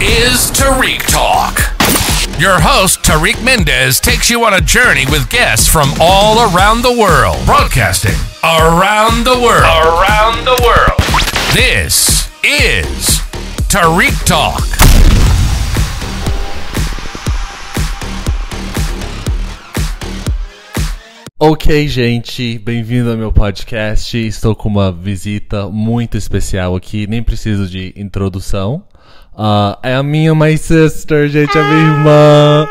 is Tariq Talk. Your host, Tariq Mendez, takes you on a journey with guests from all around the world. Broadcasting around the world. Around the world. This is Tariq Talk. Ok, gente, bem-vindo ao meu podcast. Estou com uma visita muito especial aqui, nem preciso de introdução. Uh, é a minha My Sister, gente, é a minha irmã.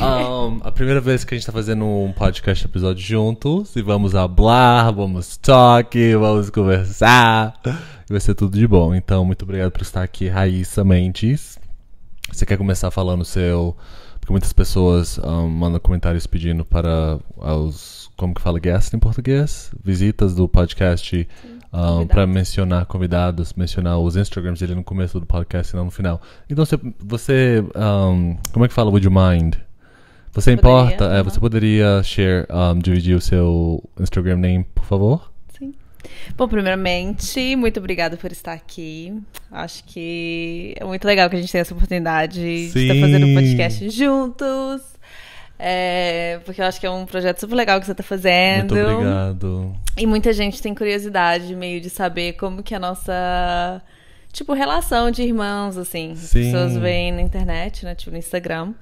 Um, a primeira vez que a gente tá fazendo um podcast episódio juntos. E vamos hablar, vamos talk, vamos conversar. E vai ser tudo de bom. Então, muito obrigado por estar aqui, Raíssa Mendes. Você quer começar falando seu. Porque muitas pessoas um, mandam comentários pedindo para os. Como que fala guest em português? Visitas do podcast. Sim um, ah, para mencionar convidados, mencionar os Instagrams dele no começo do podcast e não no final. Então você, você um, como é que fala? Would you mind? Você poderia, importa? É, você poderia share, um, dividir o seu Instagram name, por favor? Sim. Bom, primeiramente, muito obrigada por estar aqui. Acho que é muito legal que a gente tenha essa oportunidade Sim. de estar fazendo um podcast juntos. É, porque eu acho que é um projeto super legal que você está fazendo. Muito obrigado. E muita gente tem curiosidade meio de saber como que é a nossa tipo relação de irmãos assim, Sim. as pessoas veem na internet, né, tipo no Instagram.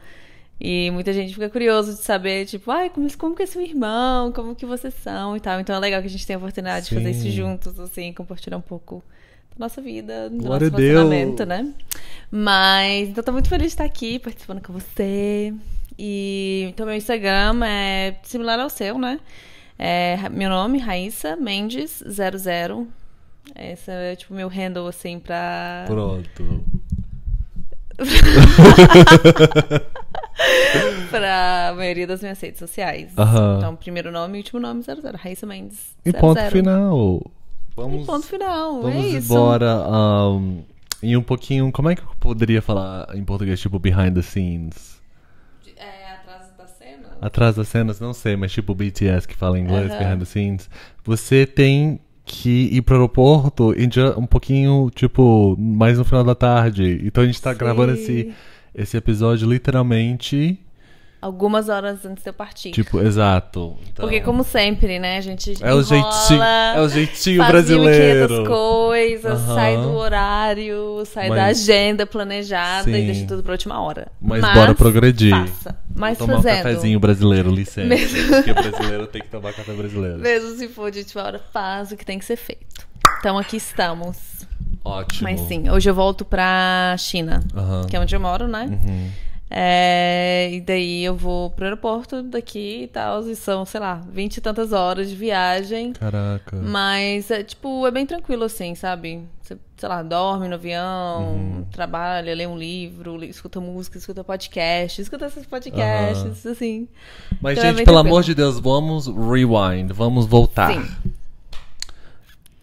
E muita gente fica curioso de saber, tipo, ai, como, como que é seu irmão? Como que vocês são e tal. Então é legal que a gente tenha a oportunidade Sim. de fazer isso juntos, assim, compartilhar um pouco da nossa vida, do nosso relacionamento, né? Mas, então tô muito feliz de estar aqui participando com você. E então meu Instagram é similar ao seu, né? É, meu nome, Raíssa Mendes 00. Esse é tipo meu handle assim pra. Pronto. pra maioria das minhas redes sociais. Uhum. Então, primeiro nome e último nome, 00. Raíssa Mendes. 00. E ponto final. É vamos, e ponto final. Vamos é embora. Um, e um pouquinho. Como é que eu poderia falar em português, tipo, behind the scenes? atrás das cenas, não sei, mas tipo BTS que fala inglês, uhum. behind the scenes, você tem que ir pro aeroporto um pouquinho, tipo, mais no final da tarde. Então a gente tá Sim. gravando esse, esse episódio literalmente algumas horas antes de eu partir. Tipo, exato. Então... Porque, como sempre, né? A gente é enrola, o jeitinho, é o jeitinho brasileiro. das coisas, uhum. sai do horário, sai Mas... da agenda planejada Sim. e deixa tudo para última hora. Mas, Mas bora progredir. Faça. Mas tomar fazendo... um cafezinho brasileiro, licença. Mesmo... Porque brasileiro tem que tomar café brasileiro. Mesmo se for de última hora, faz o que tem que ser feito. Então aqui estamos. Ótimo. Mas sim, hoje eu volto pra China, uhum. que é onde eu moro, né? Uhum. É, e daí eu vou pro aeroporto daqui e tal, e são, sei lá, vinte e tantas horas de viagem. Caraca. Mas, é, tipo, é bem tranquilo assim, sabe? Você, sei lá, dorme no avião, uhum. trabalha, lê um livro, lê, escuta música, escuta podcast, escuta esses podcasts, uhum. assim. Mas, então, é gente, é pelo amor de Deus, vamos rewind, vamos voltar. Sim.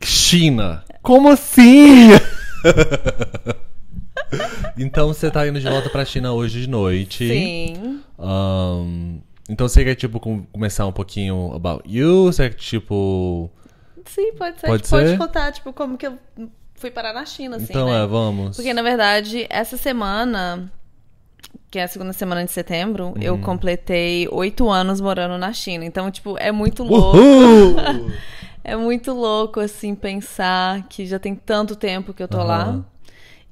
China. Como assim? então você tá indo de volta pra China hoje de noite. Sim. Um, então você quer, tipo, começar um pouquinho about you? Você quer, tipo. Sim, pode ser. Pode, tipo, ser? pode contar, tipo, como que eu fui parar na China, assim. Então né? é, vamos. Porque, na verdade, essa semana, que é a segunda semana de setembro, uhum. eu completei oito anos morando na China. Então, tipo, é muito louco. é muito louco, assim, pensar que já tem tanto tempo que eu tô uhum. lá.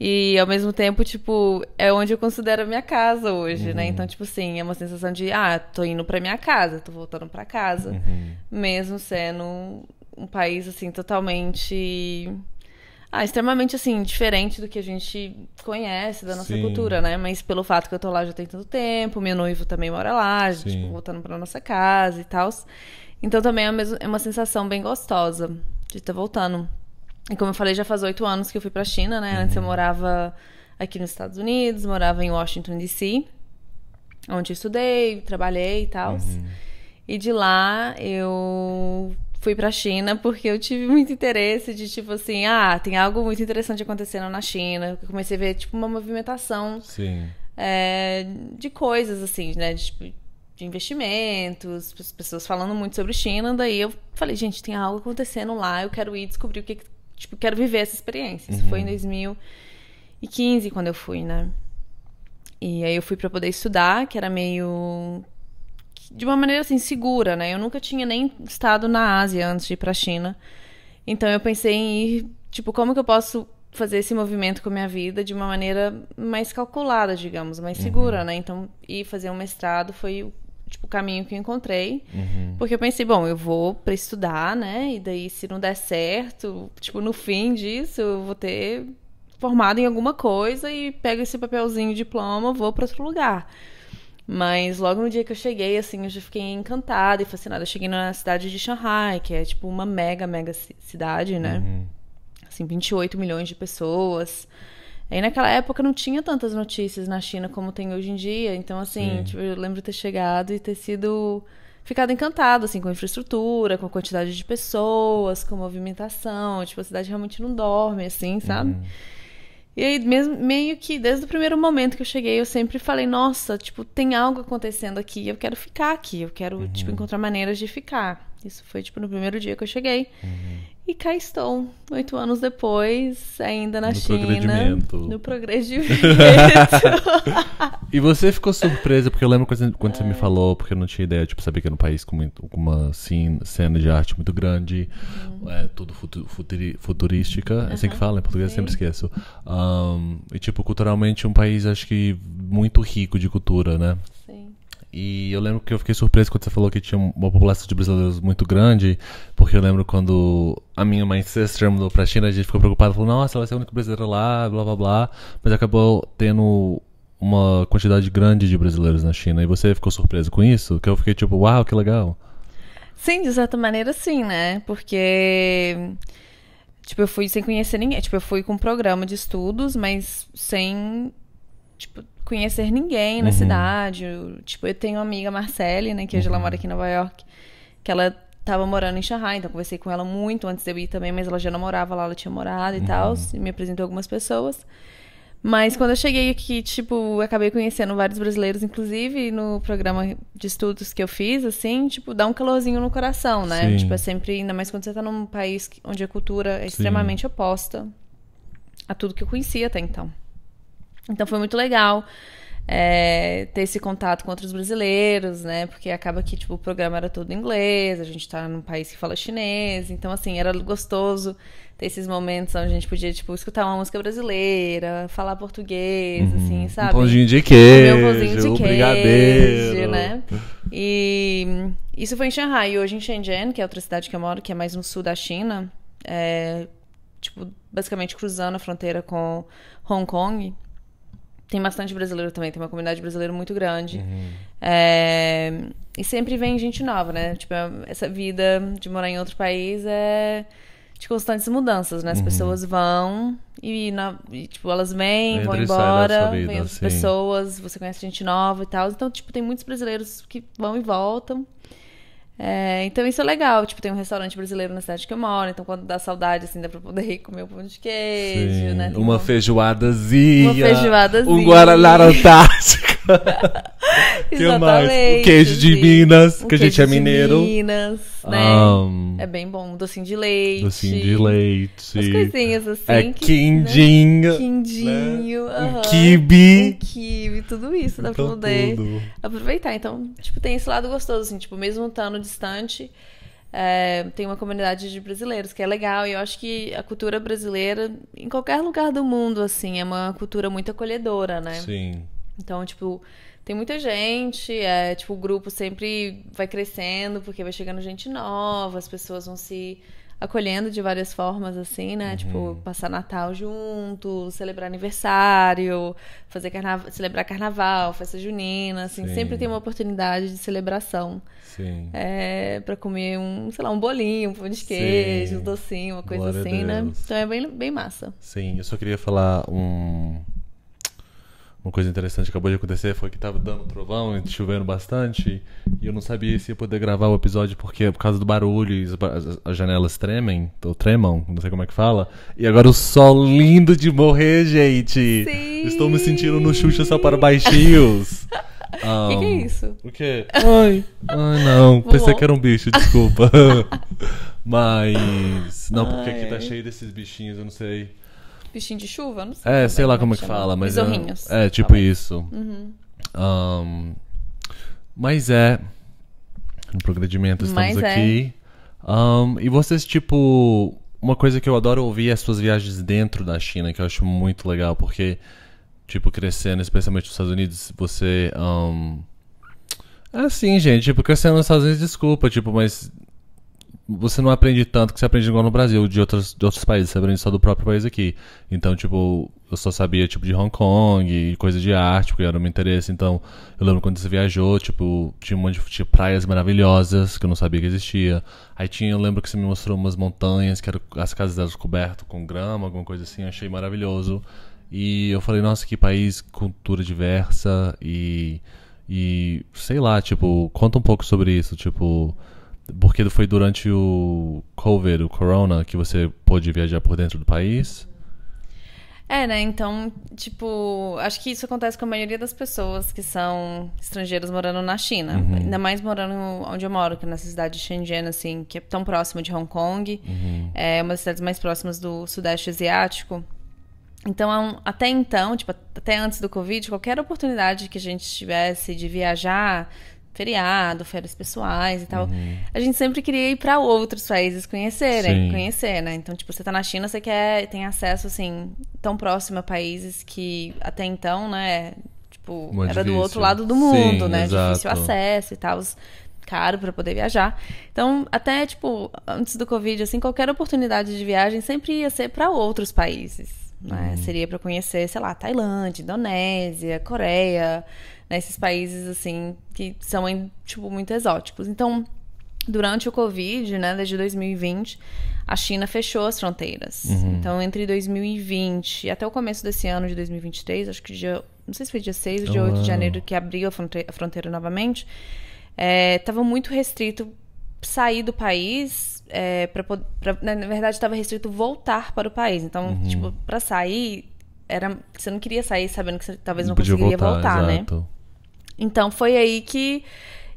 E ao mesmo tempo, tipo, é onde eu considero a minha casa hoje, né? uhum. né? Então, tipo assim, é uma sensação de, ah, tô indo pra minha casa, tô voltando pra casa. Uhum. Mesmo sendo um país, assim, totalmente. Ah, extremamente, assim, diferente do que a gente conhece da nossa Sim. cultura, né? Mas pelo fato que eu tô lá já tem tanto tempo, meu noivo também mora lá, a tipo, voltando pra nossa casa e tal. Então também é, é uma sensação bem gostosa de estar tá voltando e como eu falei, já faz oito anos que eu fui pra China, né? Uhum. Antes eu uhum. morava aqui nos Estados Unidos, morava em Washington, D.C., onde eu estudei, trabalhei e tal. Uhum. E de lá eu fui pra China porque eu tive muito interesse de, tipo assim, ah, tem algo muito interessante acontecendo na China. Eu comecei a ver, tipo, uma movimentação é, de coisas, assim, né? De, tipo, de investimentos, pessoas falando muito sobre China. Daí eu falei, gente, tem algo acontecendo lá, eu quero ir descobrir o que, tipo, quero viver essa experiência. Isso foi em 2015 uhum. quando eu fui, né? E aí eu fui para poder estudar, que era meio de uma maneira assim segura, né? Eu nunca tinha nem estado na Ásia antes de ir para a China. Então eu pensei em ir, tipo, como que eu posso fazer esse movimento com a minha vida de uma maneira mais calculada, digamos, mais segura, uhum. né? Então, ir fazer um mestrado foi tipo, o caminho que eu encontrei. Uhum. Porque eu pensei, bom, eu vou para estudar, né? E daí, se não der certo, tipo, no fim disso, eu vou ter formado em alguma coisa e pego esse papelzinho, diploma, vou para outro lugar. Mas logo no dia que eu cheguei, assim, eu já fiquei encantada e fascinada. Eu cheguei na cidade de Shanghai, que é tipo uma mega, mega cidade, né? Uhum. Assim, 28 milhões de pessoas. Aí naquela época não tinha tantas notícias na China como tem hoje em dia. Então, assim, tipo, eu lembro de ter chegado e ter sido ficado encantado, assim, com a infraestrutura, com a quantidade de pessoas, com a movimentação. Tipo, a cidade realmente não dorme, assim, sabe? Uhum. E aí, mesmo, meio que desde o primeiro momento que eu cheguei, eu sempre falei, nossa, tipo, tem algo acontecendo aqui, eu quero ficar aqui, eu quero, tipo, uhum. tipo, encontrar maneiras de ficar. Isso foi, tipo, no primeiro dia que eu cheguei. Uhum. E cá estou, oito anos depois, ainda na no China. Progredimento. No progredimento. e você ficou surpresa, porque eu lembro quando, você me é. falou, porque eu não tinha ideia, tipo, sabia que era um país com, muito, com uma assim, cena de arte muito grande, uhum. é, tudo futuri, futurística, uhum. é assim que fala, em português Sim. eu sempre esqueço. Um, e, tipo, culturalmente um país, acho que, muito rico de cultura, né? Sim. E eu lembro que eu fiquei surpreso quando você falou que tinha uma população de brasileiros muito grande, porque eu lembro quando a minha mãe sister mudou pra China, a gente ficou preocupado, falou, nossa, ela vai ser a única brasileira lá, blá blá blá. Mas acabou tendo uma quantidade grande de brasileiros na China. E você ficou surpreso com isso? Que eu fiquei tipo, uau, que legal. Sim, de certa maneira sim, né? Porque. Tipo, eu fui sem conhecer ninguém. Tipo, eu fui com um programa de estudos, mas sem tipo, conhecer ninguém na uhum. cidade. tipo, eu tenho uma amiga, Marcele, né, que hoje uhum. ela mora aqui em Nova York, que ela tava morando em Shanghai, então conversei com ela muito antes de eu ir também, mas ela já namorava lá, ela tinha morado e uhum. tal, e me apresentou algumas pessoas. Mas quando eu cheguei aqui, tipo, acabei conhecendo vários brasileiros, inclusive no programa de estudos que eu fiz, assim, tipo, dá um calorzinho no coração, né? Sim. Tipo, é sempre, ainda mais quando você tá num país onde a cultura é Sim. extremamente oposta a tudo que eu conhecia até então. Então foi muito legal é, ter esse contato com outros brasileiros, né? Porque acaba que tipo, o programa era todo em inglês, a gente tá num país que fala chinês, então assim, era gostoso ter esses momentos onde a gente podia, tipo, escutar uma música brasileira, falar português, uhum, assim, sabe? Um pãozinho de queijo, meu de um queijo, brigadeiro. né? E isso foi em Shanghai. E hoje em Shenzhen, que é outra cidade que eu moro, que é mais no sul da China, é, tipo, basicamente cruzando a fronteira com Hong Kong, tem bastante brasileiro também, tem uma comunidade brasileira muito grande. Uhum. É, e sempre vem gente nova, né? Tipo, é, essa vida de morar em outro país é de constantes mudanças, né? As uhum. pessoas vão e, na, e, tipo, elas vêm, vão embora, vida, vêm outras sim. pessoas, você conhece gente nova e tal. Então, tipo, tem muitos brasileiros que vão e voltam. É, então isso é legal, tipo, tem um restaurante brasileiro na cidade que eu moro, então quando dá saudade, assim, dá pra poder ir comer um pão de queijo, Sim, né? Uma, feijoadazinha. Uma feijoadazinha. Um Guaraná Antártico. que mais? O queijo de Minas, o que a gente é mineiro. De Minas, né? Um, é bem bom. Docinho de leite. Docinho de leite. As coisinhas assim. É que, Né? Quindinho. Né? Uh -huh. Kibe. kibe, tudo isso dá então, pra poder tudo. aproveitar. Então, tipo, tem esse lado gostoso, assim, tipo, mesmo estando distante. É, tem uma comunidade de brasileiros que é legal e eu acho que a cultura brasileira em qualquer lugar do mundo assim é uma cultura muito acolhedora né sim então, tipo, tem muita gente, é, tipo, o grupo sempre vai crescendo, porque vai chegando gente nova, as pessoas vão se acolhendo de várias formas, assim, né? Uhum. Tipo, passar Natal junto, celebrar aniversário, fazer carnaval, celebrar carnaval, festa junina, assim, Sim. sempre tem uma oportunidade de celebração. Sim. É, pra comer um, sei lá, um bolinho, um pão de queijo, Sim. um docinho, uma coisa Glória assim, né? Então é bem, bem massa. Sim, eu só queria falar um uma coisa interessante que acabou de acontecer foi que tava dando trovão e chovendo bastante. E eu não sabia se ia poder gravar o episódio porque por causa do barulho as, as janelas tremem, ou tremam, não sei como é que fala. E agora o sol lindo de morrer, gente! Sim. Estou me sentindo no Xuxa só para baixinhos. Ah, o um, que, que, é isso? O quê? Ai, ai não. Pensei que era um bicho, desculpa. Mas. Não, porque ai. aqui tá cheio desses bichinhos, eu não sei. Bichinho de chuva? Não sei. É, sei lá é como é que fala, mas. É, é tipo Talvez. isso. Uhum. Um, mas é. No progredimento estamos mas é. aqui. É. Um, e vocês, tipo. Uma coisa que eu adoro ouvir é as suas viagens dentro da China, que eu acho muito legal, porque, tipo, crescendo, especialmente nos Estados Unidos, você. Um, é assim, gente, tipo, crescendo nos Estados Unidos, desculpa, tipo, mas você não aprende tanto que você aprende igual no Brasil, de outros, de outros países, você aprende só do próprio país aqui. Então, tipo, eu só sabia, tipo, de Hong Kong e coisa de arte, porque era o meu interesse. Então, eu lembro quando você viajou, tipo, tinha um monte de tinha praias maravilhosas que eu não sabia que existia. Aí tinha, eu lembro que você me mostrou umas montanhas, que eram as casas delas cobertas com grama, alguma coisa assim, achei maravilhoso. E eu falei, nossa, que país, cultura diversa e... E, sei lá, tipo, conta um pouco sobre isso, tipo... Porque foi durante o COVID, o Corona, que você pôde viajar por dentro do país? É, né? Então, tipo, acho que isso acontece com a maioria das pessoas que são estrangeiras morando na China. Uhum. Ainda mais morando onde eu moro, que é nessa cidade de Shenzhen, assim, que é tão próxima de Hong Kong. Uhum. É uma das cidades mais próximas do Sudeste Asiático. Então, é até então, tipo, até antes do Covid, qualquer oportunidade que a gente tivesse de viajar, feriado, férias pessoais e tal. Uhum. A gente sempre queria ir para outros países conhecerem, Sim. conhecer, né? Então, tipo, você tá na China, você quer tem acesso assim tão próximo a países que até então, né, tipo, Muito era difícil. do outro lado do mundo, Sim, né? Exato. Difícil acesso e tal, caro para poder viajar. Então, até tipo, antes do Covid, assim, qualquer oportunidade de viagem sempre ia ser para outros países. Né? Uhum. Seria para conhecer, sei lá, Tailândia, Indonésia, Coreia, nesses né, países assim que são tipo muito exóticos. Então, durante o Covid, né, desde 2020, a China fechou as fronteiras. Uhum. Então, entre 2020 e até o começo desse ano de 2023, acho que dia, não sei se foi dia 6 ou oh, dia 8 de janeiro que abriu a fronteira, a fronteira novamente, estava é, muito restrito sair do país é, pra, pra, né, na verdade estava restrito voltar para o país então uhum. tipo para sair era você não queria sair sabendo que você talvez não, não conseguiria voltar, voltar né então foi aí que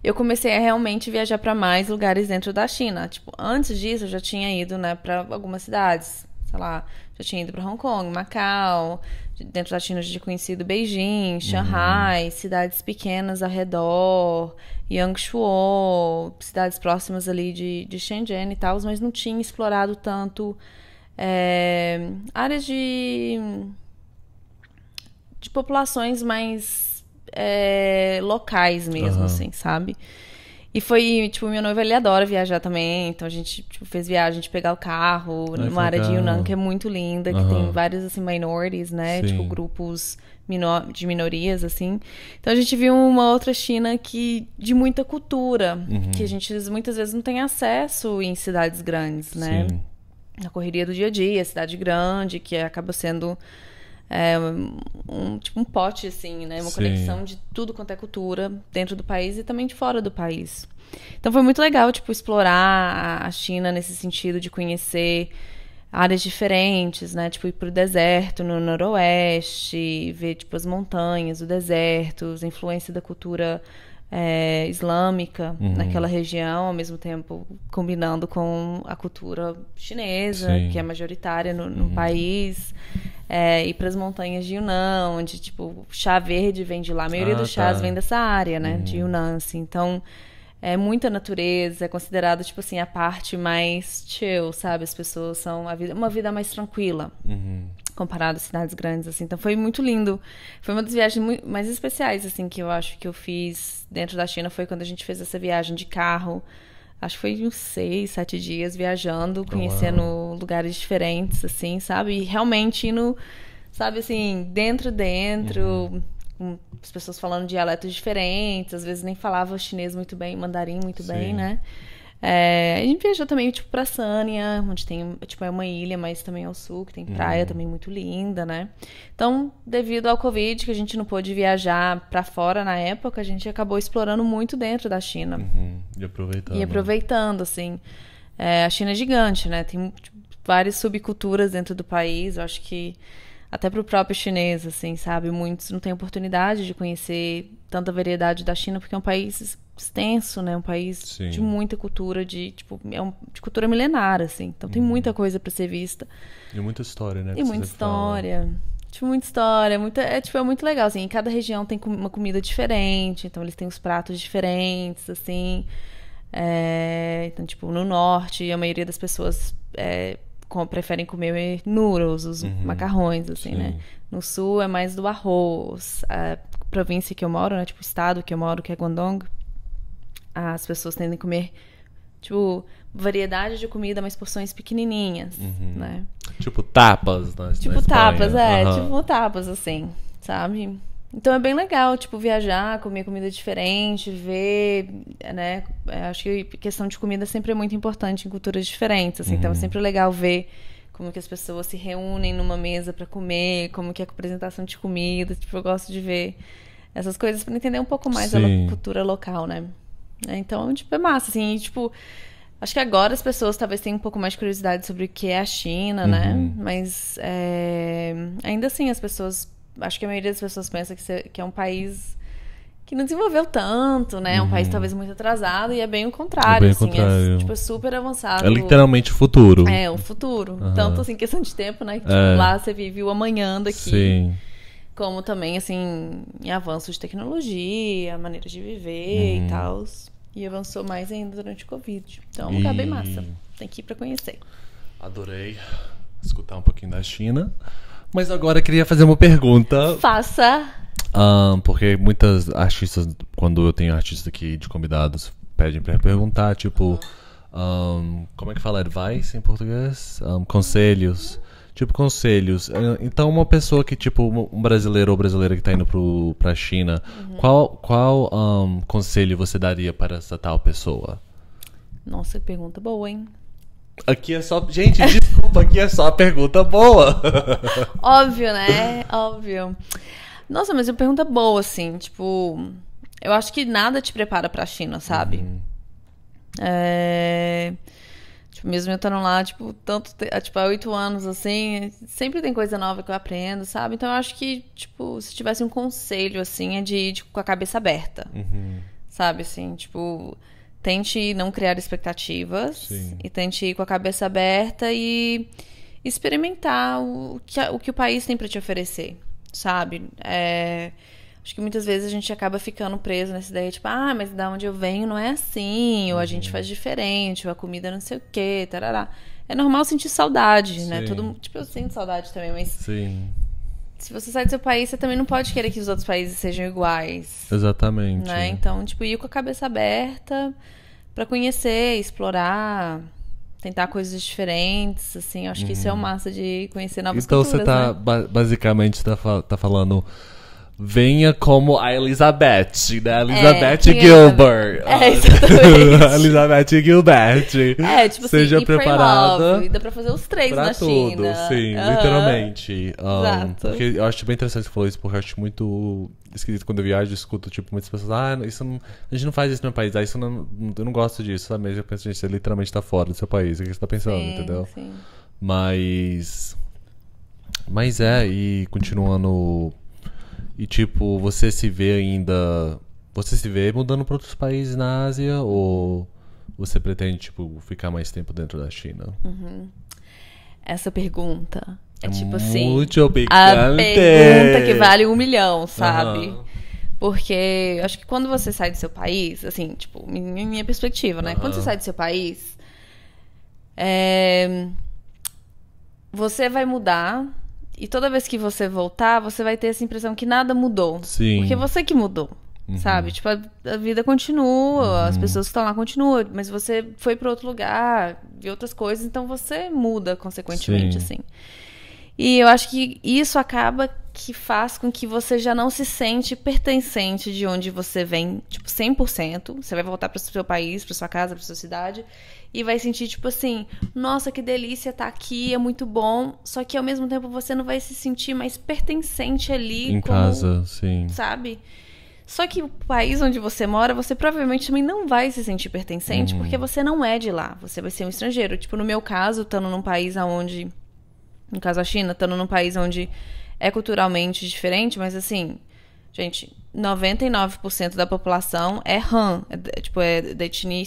eu comecei a realmente viajar para mais lugares dentro da China. Tipo, antes disso eu já tinha ido, né, para algumas cidades, sei lá, já tinha ido para Hong Kong, Macau, dentro da China eu já tinha conhecido Beijing, Shanghai, uhum. cidades pequenas ao redor, Yangshuo, cidades próximas ali de, de Shenzhen e tal, mas não tinha explorado tanto é, áreas de de populações mais é, locais mesmo, uhum. assim, sabe? E foi, tipo, meu noivo, ele adora viajar também. Então a gente tipo, fez viagem, a gente pegar o carro Ai, numa área de Yunnan que é muito linda, que tem vários, assim, minorities, né? Sim. Tipo, grupos minor, de minorias, assim. Então a gente viu uma outra China que de muita cultura, uhum. que a gente muitas vezes não tem acesso em cidades grandes, né? Sim. Na correria do dia a dia, cidade grande, que acaba sendo é, um, tipo um pote, assim, né? Uma Sim. conexão de tudo quanto é cultura dentro do país e também de fora do país. Então foi muito legal, tipo, explorar a China nesse sentido de conhecer áreas diferentes, né? Tipo, ir pro deserto, no noroeste, ver, tipo, as montanhas, o deserto, a influência da cultura é, islâmica uhum. naquela região, ao mesmo tempo combinando com a cultura chinesa, Sim. que é majoritária no, no uhum. país, é, e para as montanhas de Yunnan, onde tipo chá verde vem de lá, a maioria ah, dos chás tá. vem dessa área, né, uhum. de Yunnan, assim. Então é muita natureza, é considerado tipo assim a parte mais chill, sabe? As pessoas são vida, uma vida mais tranquila. Uhum comparado às cidades grandes, assim. Então foi muito lindo. Foi uma das viagens mais especiais, assim, que eu acho que eu fiz dentro da China. Foi quando a gente fez essa viagem de carro. Acho que foi uns seis, sete dias viajando, conhecendo lugares diferentes, assim, sabe? E realmente indo, sabe, assim, dentro, dentro. Uhum as pessoas falando dialetos diferentes, às vezes nem falava chinês muito bem, mandarim muito Sim. bem, né? É, a gente viajou também, tipo, pra Sânia, onde tem, tipo, é uma ilha, mas também é o sul, que tem uhum. praia uhum. também muito linda, né? Então, devido ao Covid, que a gente não pôde viajar para fora na época, a gente acabou explorando muito dentro da China. Uhum. E aproveitando. E aproveitando, assim. É, a China é gigante, né? Tem tipo, várias subculturas dentro do país, eu acho que até para o próprio chinês, assim, sabe? Muitos não têm oportunidade de conhecer tanta variedade da China, porque é um país extenso, né? Um país Sim. de muita cultura, de tipo, é um, de cultura milenar, assim. Então tem hum. muita coisa para ser vista. E muita história, né? E muita história. Falar. Tipo, muita história, muita, é, tipo, é muito legal, assim, em cada região tem uma comida diferente, então eles têm os pratos diferentes, assim, é, então, tipo, no norte, a maioria das pessoas é, com, preferem comer noodles, os uhum. macarrões, assim, né? Sim. né? No sul é mais do arroz, a província que eu moro, né, tipo, o estado que eu moro, que é Guangdong, as pessoas tendem a comer, tipo, variedade de comida, mas porções pequenininhas, uhum. né? Tipo tapas, né? Tipo na tapas, é, uhum. tipo tapas, assim, sabe? Então é bem legal, tipo, viajar, comer comida diferente, ver, né? É, acho que questão de comida sempre é muito importante em culturas diferentes, assim, uhum. então é uhum. sempre legal ver como que as pessoas se reúnem numa mesa para comer, como que é a apresentação de comida, tipo, eu gosto de ver essas coisas para entender um pouco mais Sim. a cultura local, né? Né? Então, tipo, é massa, assim, e, tipo. Acho que agora as pessoas talvez tenham um pouco mais de curiosidade sobre o que é a China, né? uhum. né? Mas é... ainda assim as pessoas. Acho que a maioria das pessoas pensa que é um país que não desenvolveu tanto, né? É um país uhum. talvez muito atrasado e é bem o é contrário, assim, é bem assim, contrário. É, tipo, é super avançado. É literalmente o futuro. É, o futuro. Uhum. Tanto assim, questão de tempo, né? Que, tipo, é. lá você vive o amanhã daqui. Sim como também, assim, em avanços de tecnologia, maneiras de viver uhum. e tal. E avançou mais ainda durante o Covid. Então, um bem massa. Tem que ir pra conhecer. Adorei escutar um pouquinho da China. Mas agora eu queria fazer uma pergunta. Faça! Um, porque muitas artistas, quando eu tenho artistas aqui de convidados, pedem pra perguntar, tipo, um, como é que fala advice em português? Um, conselhos. Uhum Tipo, conselhos. Ah, então, uma pessoa que, tipo, um brasileiro ou brasileira que tá indo pro, pra China, uhum. qual, qual um, conselho você daria para essa tal pessoa? Nossa, que pergunta boa, hein? Aqui é só. Gente, desculpa, aqui é só a pergunta boa. Óbvio, né? Óbvio. Nossa, mas é uma pergunta boa, assim. Tipo, eu acho que nada te prepara pra China, sabe? Uhum. É. Mesmo eu estando lá, tipo, tanto, ah, tipo, há oito anos, assim, sempre tem coisa nova que eu aprendo, sabe? Então eu acho que, tipo, se tivesse um conselho, assim, é de ir tipo, com a cabeça aberta. Uhum. Sabe, assim, tipo, tente não criar expectativas Sim. e tente ir com a cabeça aberta e experimentar o que, o, que o país tem para te oferecer, sabe? É Acho que muitas vezes a gente acaba ficando preso nessa ideia, tipo, ah, mas da onde eu venho não é assim, ou a uhum. gente faz diferente, ou a comida não sei o quê, tarará. É normal sentir saudade, Sim. né? Todo, tipo, eu sinto saudade também, mas. Sim. Se você sai do seu país, você também não pode querer que os outros países sejam iguais. Exatamente. Né? Então, tipo, ir com a cabeça aberta para conhecer, explorar, tentar coisas diferentes, assim. Acho que isso é o uhum. massa de conhecer novas então, culturas. Então, você tá, né? basicamente, tá, tá falando Venha como a Elizabeth, né? É, Elizabeth é, Gilbert. É, é exatamente. Elizabeth Gilbert. É, tipo assim, Seja assim, preparada. Love. Dá pra fazer os três pra na tudo, China. Sim, literalmente. Um, Exato. Porque eu acho bem interessante você falou isso, porque eu acho muito esquisito quando eu viajo, e escuto, tipo, muitas pessoas, ah, isso não, a gente não faz isso no meu país, ah, isso não, eu não gosto disso, sabe? Eu penso, gente, você literalmente tá fora do seu país, o que você tá pensando, sim, entendeu? Sim. Mas. Mas é, e continuando e tipo, você se vê ainda. Você se vê mudando para outros países na Ásia ou você pretende, tipo, ficar mais tempo dentro da China? Uhum. Essa pergunta é, é tipo assim. Muito a pergunta que vale um milhão, sabe? Uhum. Porque acho que quando você sai do seu país, assim, tipo, minha, minha perspectiva, né? Uhum. Quando você sai do seu país, é... você vai mudar e toda vez que você voltar, você vai ter essa impressão que nada mudou. Sim. Porque é você que mudou. Uhum. Sabe? Tipo, a, a vida continua, uhum. as pessoas que estão lá continuam, mas você foi para outro lugar viu outras coisas, então você muda consequentemente, Sim. assim. E eu acho que isso acaba que faz com que você já não se sente pertencente de onde você vem, tipo, 100%. Você vai voltar para o seu país, para sua casa, para sua cidade e vai sentir tipo assim, nossa, que delícia tá aqui, é muito bom, só que ao mesmo tempo você não vai se sentir mais pertencente ali em como, casa, sim. Sabe? Só que o país onde você mora, você provavelmente também não vai se sentir pertencente, uhum. porque você não é de lá, você vai ser um estrangeiro. Tipo, no meu caso, estando num país aonde no caso a China, estando num país onde é culturalmente diferente, mas assim, gente, 99% da população é Han, é, tipo, é da etnia,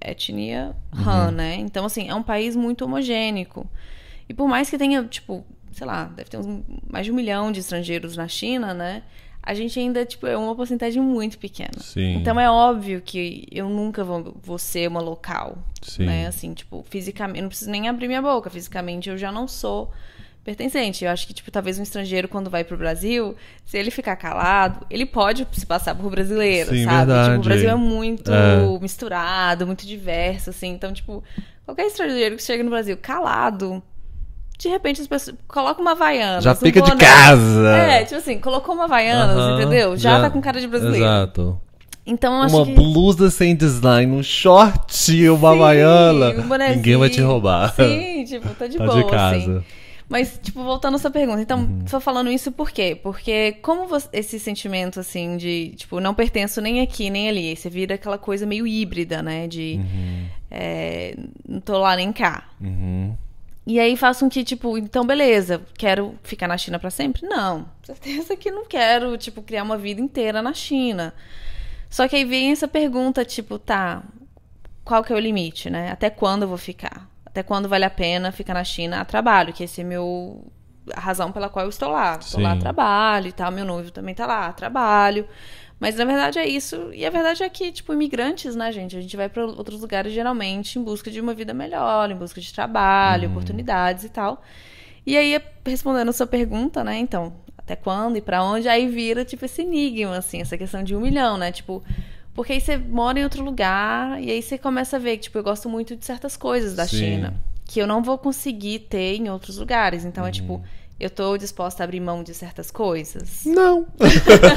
etnia Han, uhum. né? Então, assim, é um país muito homogênico. E por mais que tenha, tipo, sei lá, deve ter uns, mais de um milhão de estrangeiros na China, né? A gente ainda, tipo, é uma porcentagem muito pequena. Sim. Então é óbvio que eu nunca vou, vou ser uma local. Né? Sim. Né? Assim, tipo, fisicamente, não preciso nem abrir minha boca. Fisicamente eu já não sou pertencente. Eu acho que, tipo, talvez um estrangeiro, quando vai pro Brasil, se ele ficar calado, ele pode se passar por brasileiro, Sim, sabe? Verdade. Tipo, o Brasil é muito é. misturado, muito diverso, assim. Então, tipo, qualquer estrangeiro que chega no Brasil calado, de repente as pessoas. Coloca uma vaiana, Já fica um de casa! É, tipo assim, colocou uma vaiana, uh -huh, entendeu? Já, já tá com cara de brasileiro. Exato. Então, uma que... blusa sem design, um short, uma Sim, baiana. Um Ninguém vai te roubar. Sim, tipo, tá de tá boa, de assim. casa. assim. Mas, tipo, voltando a essa pergunta. Então, uhum. falando isso por quê? Porque como você, esse sentimento, assim, de, tipo, não pertenço nem aqui, nem ali. Você vira aquela coisa meio híbrida, né? De... Uhum. É, não tô lá nem cá. Uhum. E aí faço um que, tipo, então beleza, quero ficar na China para sempre? Não, certeza que não quero, tipo, criar uma vida inteira na China. Só que aí vem essa pergunta, tipo, tá, qual que é o limite, né? Até quando eu vou ficar? até quando vale a pena ficar na China a trabalho, que esse é meu a razão pela qual eu estou lá. Estou Sim. lá a trabalho e tal, meu noivo também está lá a trabalho. Mas na verdade é isso. E a verdade é que, tipo, imigrantes, né, gente? A gente vai para outros lugares geralmente em busca de uma vida melhor, em busca de trabalho, hum. oportunidades e tal. E aí, respondendo a sua pergunta, né, então, até quando e para onde, aí vira, tipo, esse enigma, assim, essa questão de um milhão, né? Tipo, porque aí você mora em outro lugar e aí você começa a ver que, tipo, eu gosto muito de certas coisas da Sim. China. Que eu não vou conseguir ter em outros lugares. Então uhum. é tipo, uhum. eu tô disposta a abrir mão de certas coisas? Não.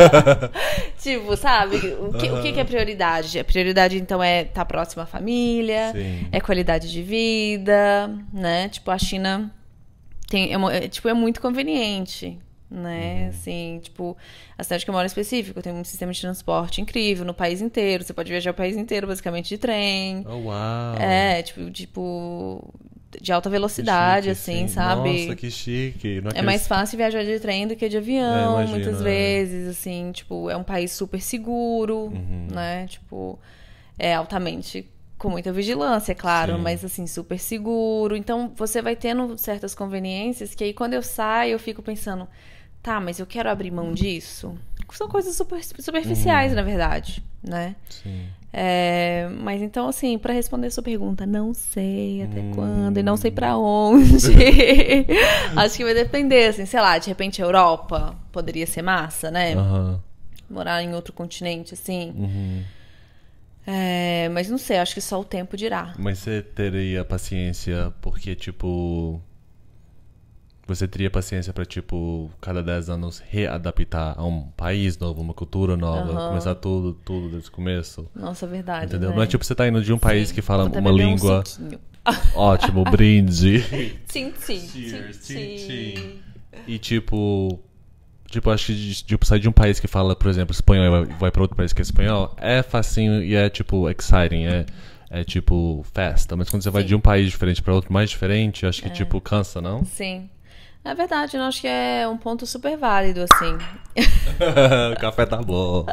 tipo, sabe? O que, uhum. o que, é prioridade? A prioridade, então, é estar tá próximo à família, Sim. é qualidade de vida, né? Tipo, a China tem, é, é tipo, é muito conveniente né? Uhum. Assim, tipo, a cidade que eu moro em é específico tem um sistema de transporte incrível no país inteiro. Você pode viajar o país inteiro, basicamente, de trem. Oh, uau! É, tipo, tipo de alta velocidade, chique, assim, sim. sabe? Nossa, que chique! Não é, é mais fácil viajar de trem do que de avião, é, muitas é. vezes, assim. Tipo, é um país super seguro, uhum. né? Tipo, é altamente com muita vigilância, é claro, Sim. mas assim, super seguro. Então você vai tendo certas conveniências que aí quando eu saio eu fico pensando, tá, mas eu quero abrir mão disso. São coisas super, superficiais, uhum. na verdade, né? Sim. É, mas então, assim, para responder a sua pergunta, não sei até hum. quando e não sei para onde. Acho que vai depender, assim, sei lá, de repente a Europa poderia ser massa, né? Uhum. Morar em outro continente, assim. Uhum. É, mas não sei, acho que só o tempo dirá. Mas você teria paciência porque, tipo, você teria paciência para tipo, cada 10 anos readaptar a um país novo, uma cultura nova, uhum. começar tudo, tudo desde o começo. Nossa, é verdade. Entendeu? Né? Não é tipo você tá indo de um país Sim. que fala uma língua. Um Ótimo, brinde. sim sim Cheers, sim, sim. E tipo, tipo, acho que tipo, sair de um país que fala, por exemplo, espanhol e vai, vai para outro país que é espanhol, é facinho e é tipo exciting, é é tipo festa, mas quando você Sim. vai de um país diferente para outro mais diferente, acho que é. tipo cansa, não? Sim. É verdade, eu acho que é um ponto super válido, assim. o café tá bom.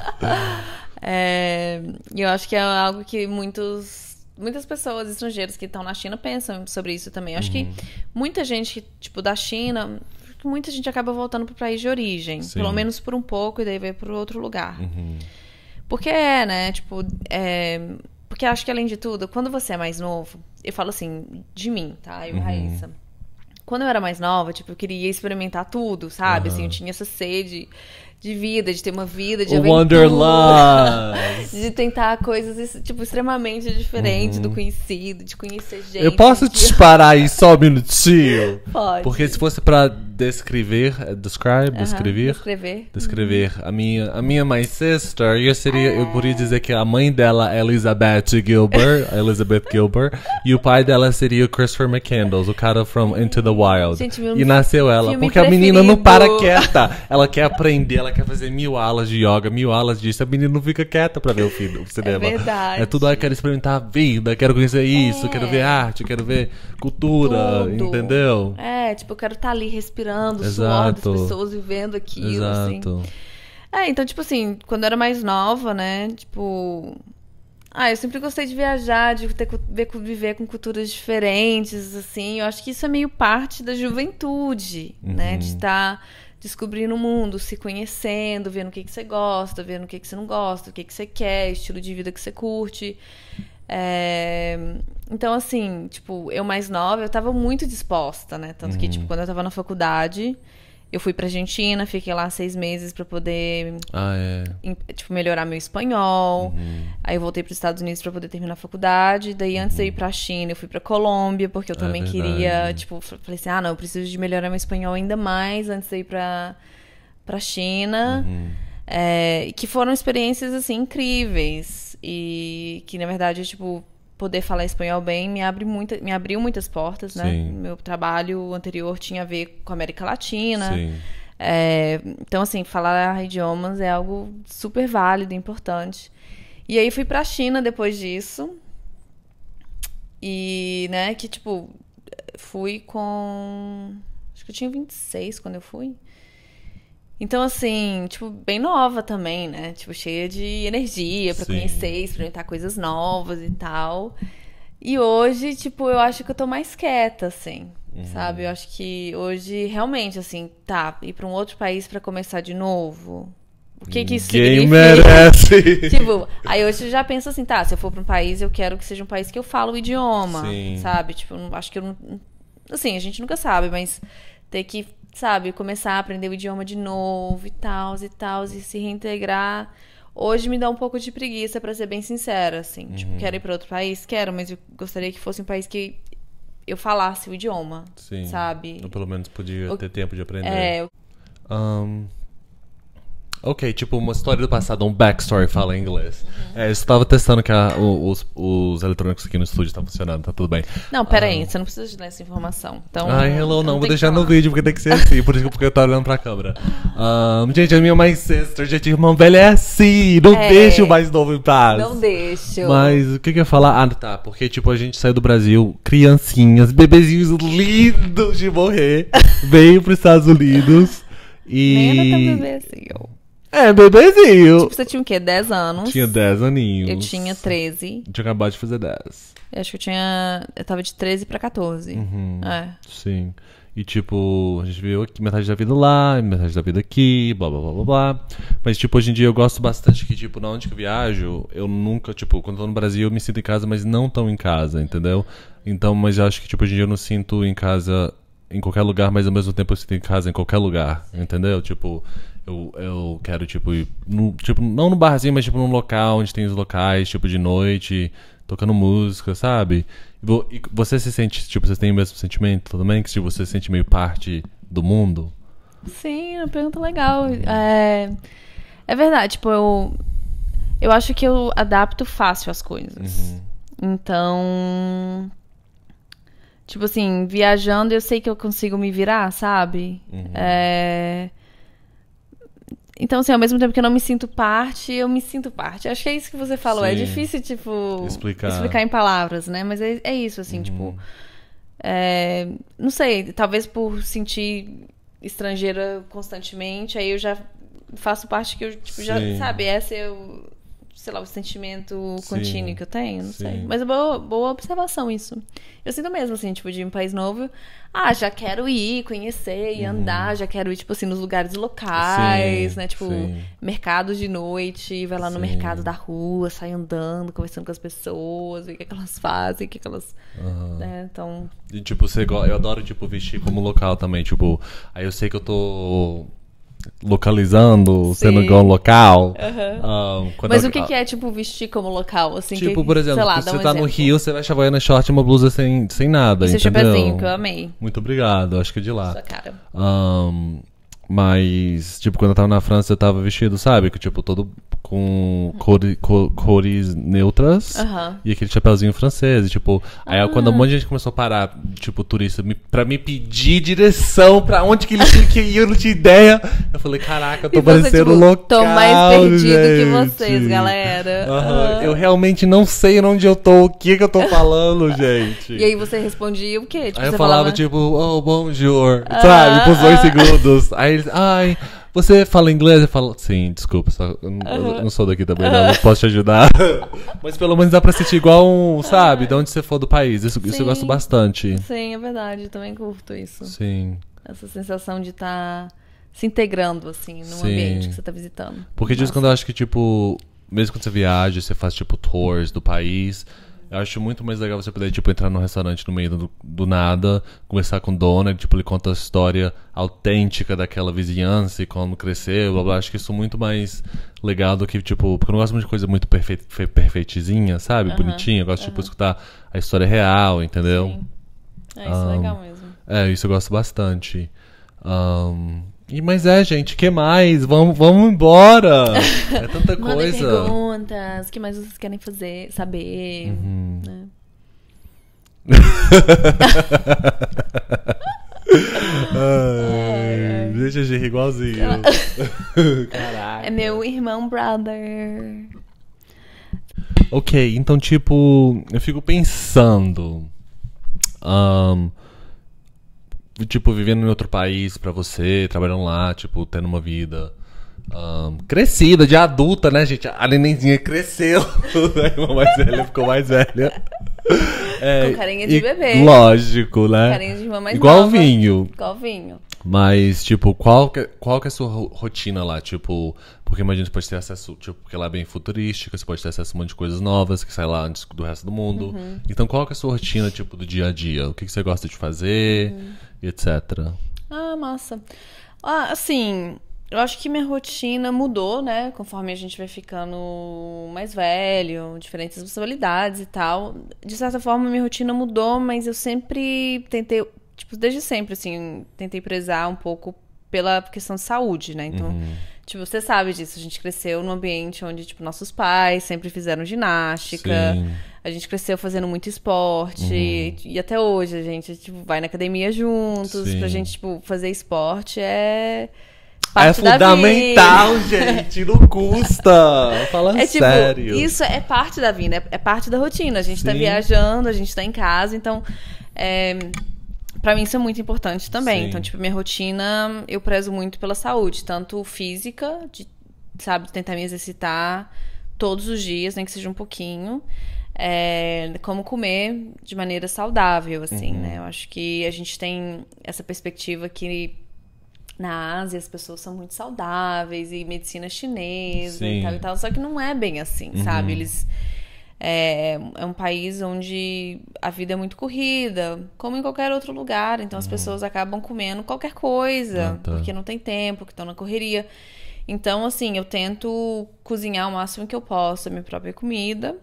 É, eu acho que é algo que muitos, muitas pessoas estrangeiras que estão na China pensam sobre isso também. Eu acho uhum. que muita gente, tipo, da China, muita gente acaba voltando para o país de origem. Sim. Pelo menos por um pouco e daí vai para outro lugar. Uhum. Porque é, né? Tipo, é, porque acho que além de tudo, quando você é mais novo, eu falo assim, de mim, tá? Eu, uhum. Raíssa quando eu era mais nova, tipo, eu queria experimentar tudo, sabe? Uhum. Assim, eu tinha essa sede de vida, de ter uma vida de aventura, de tentar coisas tipo extremamente diferente uhum. do conhecido, de conhecer gente. Eu posso te parar aí só um minutinho? Pode. Porque se fosse para descrever, eh, describe, uh -huh. descrever, descrever, descrever. Uhum. A minha, a minha my sister, eu seria, eu ah. poderia dizer que a mãe dela é Elizabeth Gilbert, Elizabeth Gilbert, e o pai dela seria o Christopher McCandles, o cara from Into the Wild. Gente, e nasceu ela, porque preferido. a menina não para quieta. Ela quer aprender, ela quer fazer mil aulas de yoga, mil aulas disso. A menina não fica quieta para ver o filme, o é cinema. É verdade. É tudo, ah, quero experimentar a vida, quero conhecer isso, é. quero ver é. arte, quero ver cultura, tudo. entendeu? É, tipo, eu quero estar tá ali respirando respirando, Exato. suor das pessoas e vendo aquilo, assim. Exato. assim. É, então, tipo assim, quando eu era mais nova, né? Tipo. Ah, eu sempre gostei de viajar, de ter, viver com culturas diferentes, assim. Eu acho que isso é meio parte da juventude, uhum. né? De estar uhum. tá descobrindo o mundo, se conhecendo, vendo o que, que você gosta, vendo o que, que você não gosta, o que, que você quer, estilo de vida que você curte. É... Então, assim, tipo, eu mais nova, eu tava muito disposta, né? Tanto uhum. que, tipo, uhum. quando eu tava na faculdade, eu fui pra Argentina, fiquei lá seis meses para poder, ah, é. tipo, melhorar meu espanhol. Uhum. Aí eu voltei para os Estados Unidos para poder terminar a faculdade. Daí, uhum. antes de ir ir uhum. pra China, eu fui pra Colômbia, porque eu é também é queria, tipo, falei assim, ah, não, eu preciso de melhorar meu espanhol ainda mais antes de ir pra, pra China. Uhum. É, que foram experiências, assim, incríveis e que na verdade, tipo, poder falar espanhol bem me abre muita, me abriu muitas portas, né? Sim. Meu trabalho anterior tinha a ver com a América Latina. Sim. É, então, assim, falar idiomas é algo super válido, importante. E aí fui para a China depois disso. E, né, que tipo, fui com. Acho que eu tinha 26 quando eu fui. Então, assim, tipo, bem nova também, né? Tipo, cheia de energia para conhecer, experimentar coisas novas e tal. E hoje, tipo, eu acho que eu tô mais quieta, assim. Uhum. Sabe? Eu acho que hoje, realmente, assim, tá, ir pra um outro país para começar de novo. O que que isso Quem merece. tipo, aí hoje eu já penso assim, tá, se eu for pra um país, eu quero que seja um país que eu falo o idioma. Sim. Sabe? Tipo, acho que eu não. Assim, a gente nunca sabe, mas ter que sabe, começar a aprender o idioma de novo e tal, e tal, e se reintegrar. Hoje me dá um pouco de preguiça, para ser bem sincera, assim. Tipo, uhum. Tipo, quero ir para outro país? Quero, mas eu gostaria que fosse um país que eu falasse o idioma, Sim. sabe? Ou pelo menos podia o... ter tempo de aprender. É. Um, Ok, tipo uma história do passado, um backstory fala em inglês. Uhum. É, eu estava testando que a, os, os, eletrônicos aqui no estúdio estão tá funcionando, tá tudo bem. Não, pera aí, ah. você não precisa de dar essa informação. Então, ah, hello, não, não vou deixar no vídeo porque tem que ser assim, por isso que eu tô olhando pra câmera. Um, gente, a minha mais sister, gente, irmão velho é assim, não é, deixa o mais novo em paz. Não deixa. Mas o que que eu ia falar? Ah, tá, porque tipo a gente saiu do Brasil, criancinhas, bebezinhos lindos de morrer, veio pros Estados Unidos. E... Nem era tão bebê assim, eu. É, bebezinho. Tipo, você tinha o quê? 10 anos? Tinha 10 aninhos. Eu tinha 13. tinha acabado de fazer 10. Eu acho que eu tinha. Eu tava de 13 pra 14. Uhum. É. Sim. E tipo, a gente viu aqui, metade da vida lá, metade da vida aqui, blá blá blá blá blá. Mas tipo, hoje em dia eu gosto bastante que, tipo, na onde que eu viajo, eu nunca, tipo, quando eu tô no Brasil eu me sinto em casa, mas não tão em casa, entendeu? Então, mas eu acho que, tipo, hoje em dia eu não sinto em casa em qualquer lugar, mas ao mesmo tempo eu sinto em casa em qualquer lugar, entendeu? Tipo, eu, eu quero, tipo, ir no, tipo, não no barzinho, mas tipo num local onde tem os locais, tipo, de noite, tocando música, sabe? E você se sente, tipo, você tem o mesmo sentimento também? Que tipo, você se sente meio parte do mundo? Sim, é uma pergunta legal. É, é verdade, tipo, eu, eu acho que eu adapto fácil as coisas. Uhum. Então. Tipo assim, viajando eu sei que eu consigo me virar, sabe? Uhum. É. Então, assim, ao mesmo tempo que eu não me sinto parte, eu me sinto parte. Acho que é isso que você falou. É Sim. É difícil, tipo. Explicar. Explicar em palavras, né? Mas é, é isso, assim, tipo, uhum. tipo. É, não sei, talvez por sentir estrangeira constantemente, aí eu já faço parte que eu, tipo, Sim. já, sabe, essa eu sei lá, o sentimento sim, contínuo que eu tenho, não sim. sei. Mas é boa, boa observação isso. Eu sinto mesmo, assim, tipo, de um país novo, ah, já quero ir, conhecer e uhum. andar, já quero ir, tipo assim, nos lugares locais, sim, né? Tipo, mercados de noite, vai lá no mercado da rua, sai andando, conversando com as pessoas, ver o que, é que elas fazem, o que, é que elas. Uhum. Né? Então. E, tipo, você, eu adoro, tipo, vestir como local também, tipo, aí eu sei que eu tô localizando, Sim. sendo igual local. Uhum. Ah, um, Mas eu... o que, que, é, tipo, vestir como local? Assim, tipo, que, por exemplo, lá, se você um tá exemplo. no Rio, você vai Havaiana short e uma blusa sem, sem nada, Esse entendeu? Esse chapéuzinho que eu amei. Muito obrigado, acho que é de lá. Sua cara. Um, mas, tipo, quando eu tava na França, eu tava vestido, sabe? Que, tipo, todo com cores, cores neutras uhum. e aquele chapéuzinho francês. E, tipo, aí quando um ah. monte de gente começou a parar, tipo, turista, me, pra me pedir direção pra onde que eles tinha que ir, eu não tinha ideia. Eu falei, caraca, eu tô e parecendo você, tipo, Tô mais perdido gente. que vocês, galera. Uhum. Uhum. Eu realmente não sei onde eu tô, o que que eu tô falando, gente. E aí você respondia o quê? Tipo, aí eu falava, falava, tipo, oh, bonjour, sabe? Por dois segundos. Aí eles, ai, você fala inglês? Eu falo, sim, desculpa, só, eu, não, sou daqui também não posso te ajudar. Mas pelo menos dá pra sentir igual um, sabe, de é. onde você for do país. Isso, isso eu gosto bastante. Sim, é verdade, eu também curto isso. Sim. Essa sensação de estar tá se integrando, assim, no ambiente que você tá visitando. Porque disso quando eu acho que, tipo, mesmo quando você viaja, você faz, tipo, tours do país eu acho muito mais legal você poder, tipo, entrar num restaurante no meio do, do nada, conversar com o dono, ele, tipo, ele conta a história autêntica daquela vizinhança e como cresceu, blá blá. Acho que isso é muito mais legal do que, tipo, porque eu não gosto muito de coisa muito perfe sabe? Bonitinha. Eu gosto, de tipo, escutar a história real, entendeu? Sim. É, isso um, é legal mesmo. É, isso eu gosto bastante. Um, e, mas é, gente, que mais? Vamos, vamos embora! É tanta coisa. perguntas, o que mais vocês querem fazer, saber, uhum. né? Ai, é. deixa de rir igualzinho. Caraca. É meu irmão brother. Ok, então tipo, eu fico pensando. Um, tipo, vivendo em outro país para você, trabalhando lá, tipo, tendo uma vida um, crescida, de adulta, né, gente? A nenenzinha cresceu, a irmã mais velha ficou mais velha. É, com carinha de e, bebê. Lógico, né? Com carinha de irmã mais Igual nova. vinho. Igual vinho. Mas, tipo, qual que, qual que é a sua rotina lá? Tipo, porque imagina, você pode ter acesso, tipo, porque lá é bem futurística, você pode ter acesso a um monte de coisas novas que sai lá antes do resto do mundo. Uhum. Então, qual que é a sua rotina, tipo, do dia a dia? O que, que você gosta de fazer? Uhum etc. Ah, massa. Ah, assim, eu acho que minha rotina mudou, né? Conforme a gente vai ficando mais velho, diferentes responsabilidades e tal. De certa forma, minha rotina mudou, mas eu sempre tentei, tipo, desde sempre, assim, tentei prezar um pouco pela questão de saúde, né? Então. Uhum Tipo, você sabe disso, a gente cresceu num ambiente onde, tipo, nossos pais sempre fizeram ginástica. Sim. A gente cresceu fazendo muito esporte. Uhum. E, e até hoje a gente, tipo, vai na academia juntos. Sim. Pra gente, tipo, fazer esporte é, é parte é fundamental, gente. Não custa. Fala é, tipo, sério. Isso é parte da vida, é, é parte da rotina. A gente tá Sim. tá viajando, a gente tá em casa, então. É, para mim isso é muito importante também. Então, Sim. Então, tipo, minha rotina, eu prezo muito pela saúde, tanto física, de, sabe, tentar me exercitar todos os dias, nem que seja um pouquinho. É, como comer de maneira saudável, assim, uhum. né? Eu acho que a gente tem essa perspectiva que na Ásia as pessoas são muito saudáveis e medicina chinesa Sim. e tal e tal, só que não é bem assim, uhum. sabe? Eles é, é, um país onde a vida é muito corrida, como em qualquer outro lugar. Então as uhum. pessoas acabam comendo qualquer coisa, ah, tá. porque não tem tempo, que estão na correria. Então, assim, eu tento cozinhar o máximo que eu posso a minha própria comida.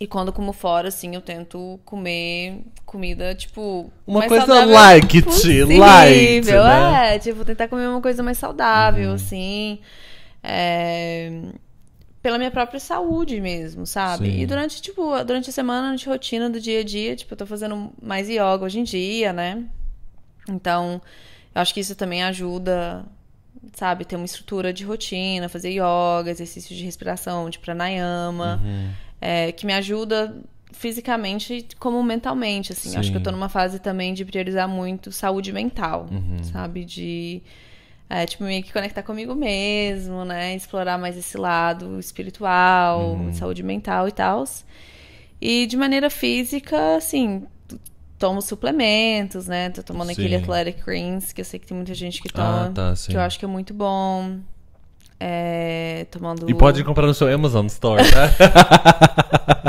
E quando como fora, assim, eu tento comer comida, tipo. Uma coisa like, possível. like. Né? É, tipo, tentar comer uma coisa mais saudável, uhum. assim. É pela minha própria saúde mesmo, sabe? Sim. E durante, tipo, durante a semana, de a rotina do dia a dia, tipo, eu tô fazendo mais yoga hoje em dia, né? Então, eu acho que isso também ajuda, sabe, ter uma estrutura de rotina, fazer yoga, exercício de respiração, de pranayama, uhum. é, que me ajuda fisicamente como mentalmente, assim. Eu Acho que eu tô numa fase também de priorizar muito saúde mental, uhum. sabe? De é, tipo, meio que conectar comigo mesmo, né? Explorar mais esse lado espiritual, uhum. saúde mental e tal. E de maneira física, assim, tomo suplementos, né? Tô tomando sim. aquele Athletic Greens, que eu sei que tem muita gente que toma. Ah, tá, sim. Que eu acho que é muito bom. É, tomando... E pode comprar no seu Amazon Store, né?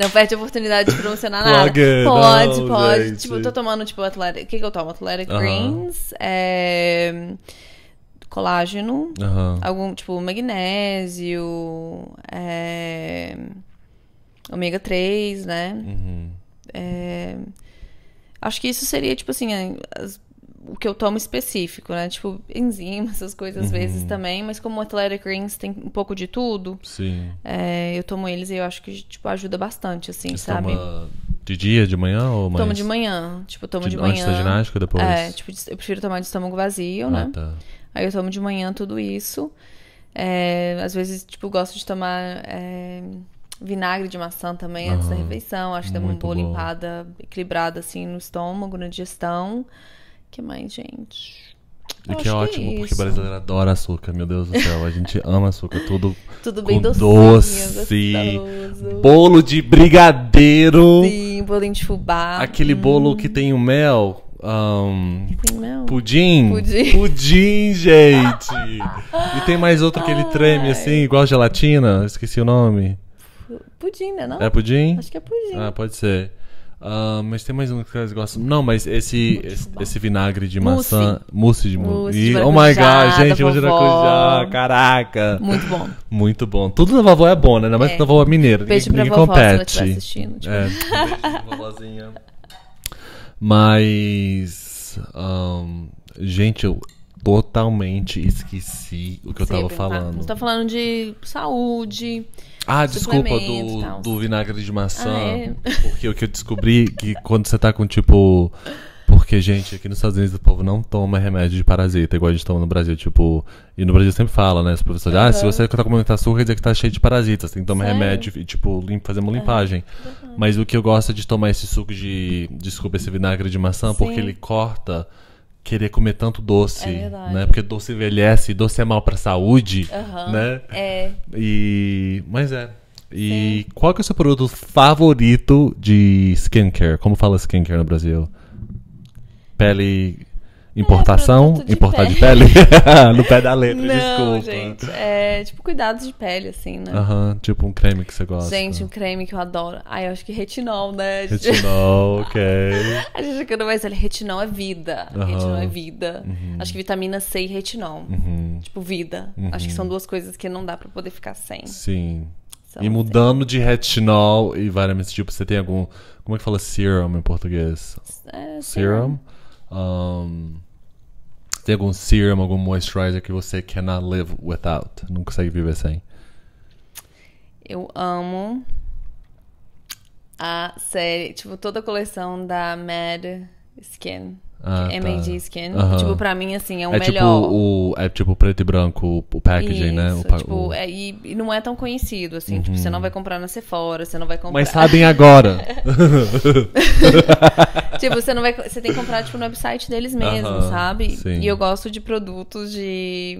Não perde a oportunidade de promocionar nada. pode, não, pode. Gente. Tipo, eu tô tomando, tipo, Athletic. O que, que eu tomo? Athletic uh -huh. Greens. É colágeno, algum tipo magnésio, é, ômega 3, né? É, acho que isso seria, tipo assim, as o que eu tomo específico, né? Tipo, enzimas, essas coisas às uhum. vezes também. Mas como o Athletic Greens tem um pouco de tudo, Sim. É, eu tomo eles e eu acho que, tipo, ajuda bastante, assim, Você sabe? Toma de dia, de manhã ou mais? Tomo de manhã. Tipo, tomo de, de manhã. Antes da ginástica depois? É, tipo, eu prefiro tomar de estômago vazio, ah, né? Tá. Aí eu tomo de manhã tudo isso. É, às vezes, tipo, gosto de tomar é, vinagre de maçã também uhum. antes da refeição. Acho que dá uma boa bom. limpada, equilibrada, assim, no estômago, na digestão que mais, gente? O que é ótimo, é porque brasileiro adora açúcar, meu Deus do céu. A gente ama açúcar, tudo, tudo bem docinho, doce. Bolo de brigadeiro. Sim, bolinho de fubá. Aquele hum. bolo que tem o mel. Um, tem mel? Pudim? Pudim. Pudim, gente. e tem mais outro que ele treme assim, igual gelatina. Esqueci o nome. Pudim, né? Não? É pudim? Acho que é pudim. Ah, pode ser. Uh, mas tem mais um que vocês gostam. Não, mas esse, esse, esse, vinagre de maçã. Mousse de mousse. E, oh my god, gente, hoje maracujá. Ah, caraca. Muito bom. Muito bom. Tudo da vovó é bom, né? Ainda mais é. da vovó é mineira. Beijo ninguém, pra ninguém vovó compete. Se ela assistindo, tipo. É. Beijo, vovózinha. Mas. Um, gente, eu totalmente esqueci o que eu tava falando. Você tá falando de saúde. Ah, desculpa, do, do vinagre de maçã. Ah, é? Porque o que eu descobri é que quando você tá com tipo. Porque, gente, aqui nos Estados Unidos o povo não toma remédio de parasita, igual a gente toma no Brasil. Tipo, e no Brasil sempre fala, né? Os professores, uhum. ah, se você tá comendo muita açúcar, quer dizer que tá cheio de parasitas, tem que tomar Sério? remédio e, tipo, fazer uma limpagem. Uhum. Mas o que eu gosto é de tomar esse suco de. Desculpa, esse vinagre de maçã, Sim. porque ele corta querer comer tanto doce, é verdade. né? Porque doce envelhece, doce é mal para saúde, uhum, né? É. E mas é. E Sim. qual que é o seu produto favorito de skincare? Como fala skincare no Brasil? Pele Importação, é, de importar pele. de pele? no pé da letra, Não, desculpa. gente, é tipo cuidados de pele, assim, né? Aham, uhum, tipo um creme que você gosta. Gente, um creme que eu adoro. Ai, eu acho que retinol, né? Retinol, ok. A gente não mais ele retinol é vida. Uhum. Retinol é vida. Uhum. Acho que vitamina C e retinol. Uhum. Tipo, vida. Uhum. Acho que são duas coisas que não dá pra poder ficar sem. Sim. e mudando de retinol e variações tipo, você tem algum... Como é que fala serum em português? É, serum. serum. Um, tem algum serum, algum moisturizer que você cannot live without? Não consegue viver sem? Eu amo a série, tipo, toda a coleção da Mad Skin. Ah, é tá. Made in Skin. Uhum. Tipo, pra mim, assim, é o é tipo melhor. Tipo o, é tipo preto e branco, o packaging, né? Isso, né? O pa tipo, o... É, e, e, não é tão conhecido, assim. Uhum. Tipo, você não uhum. vai comprar na Sephora, você não vai comprar. Mas sabem agora! tipo, você não vai. Você tem que comprar, tipo, no website deles mesmos, uhum, sabe? Sim. E eu gosto de produtos de.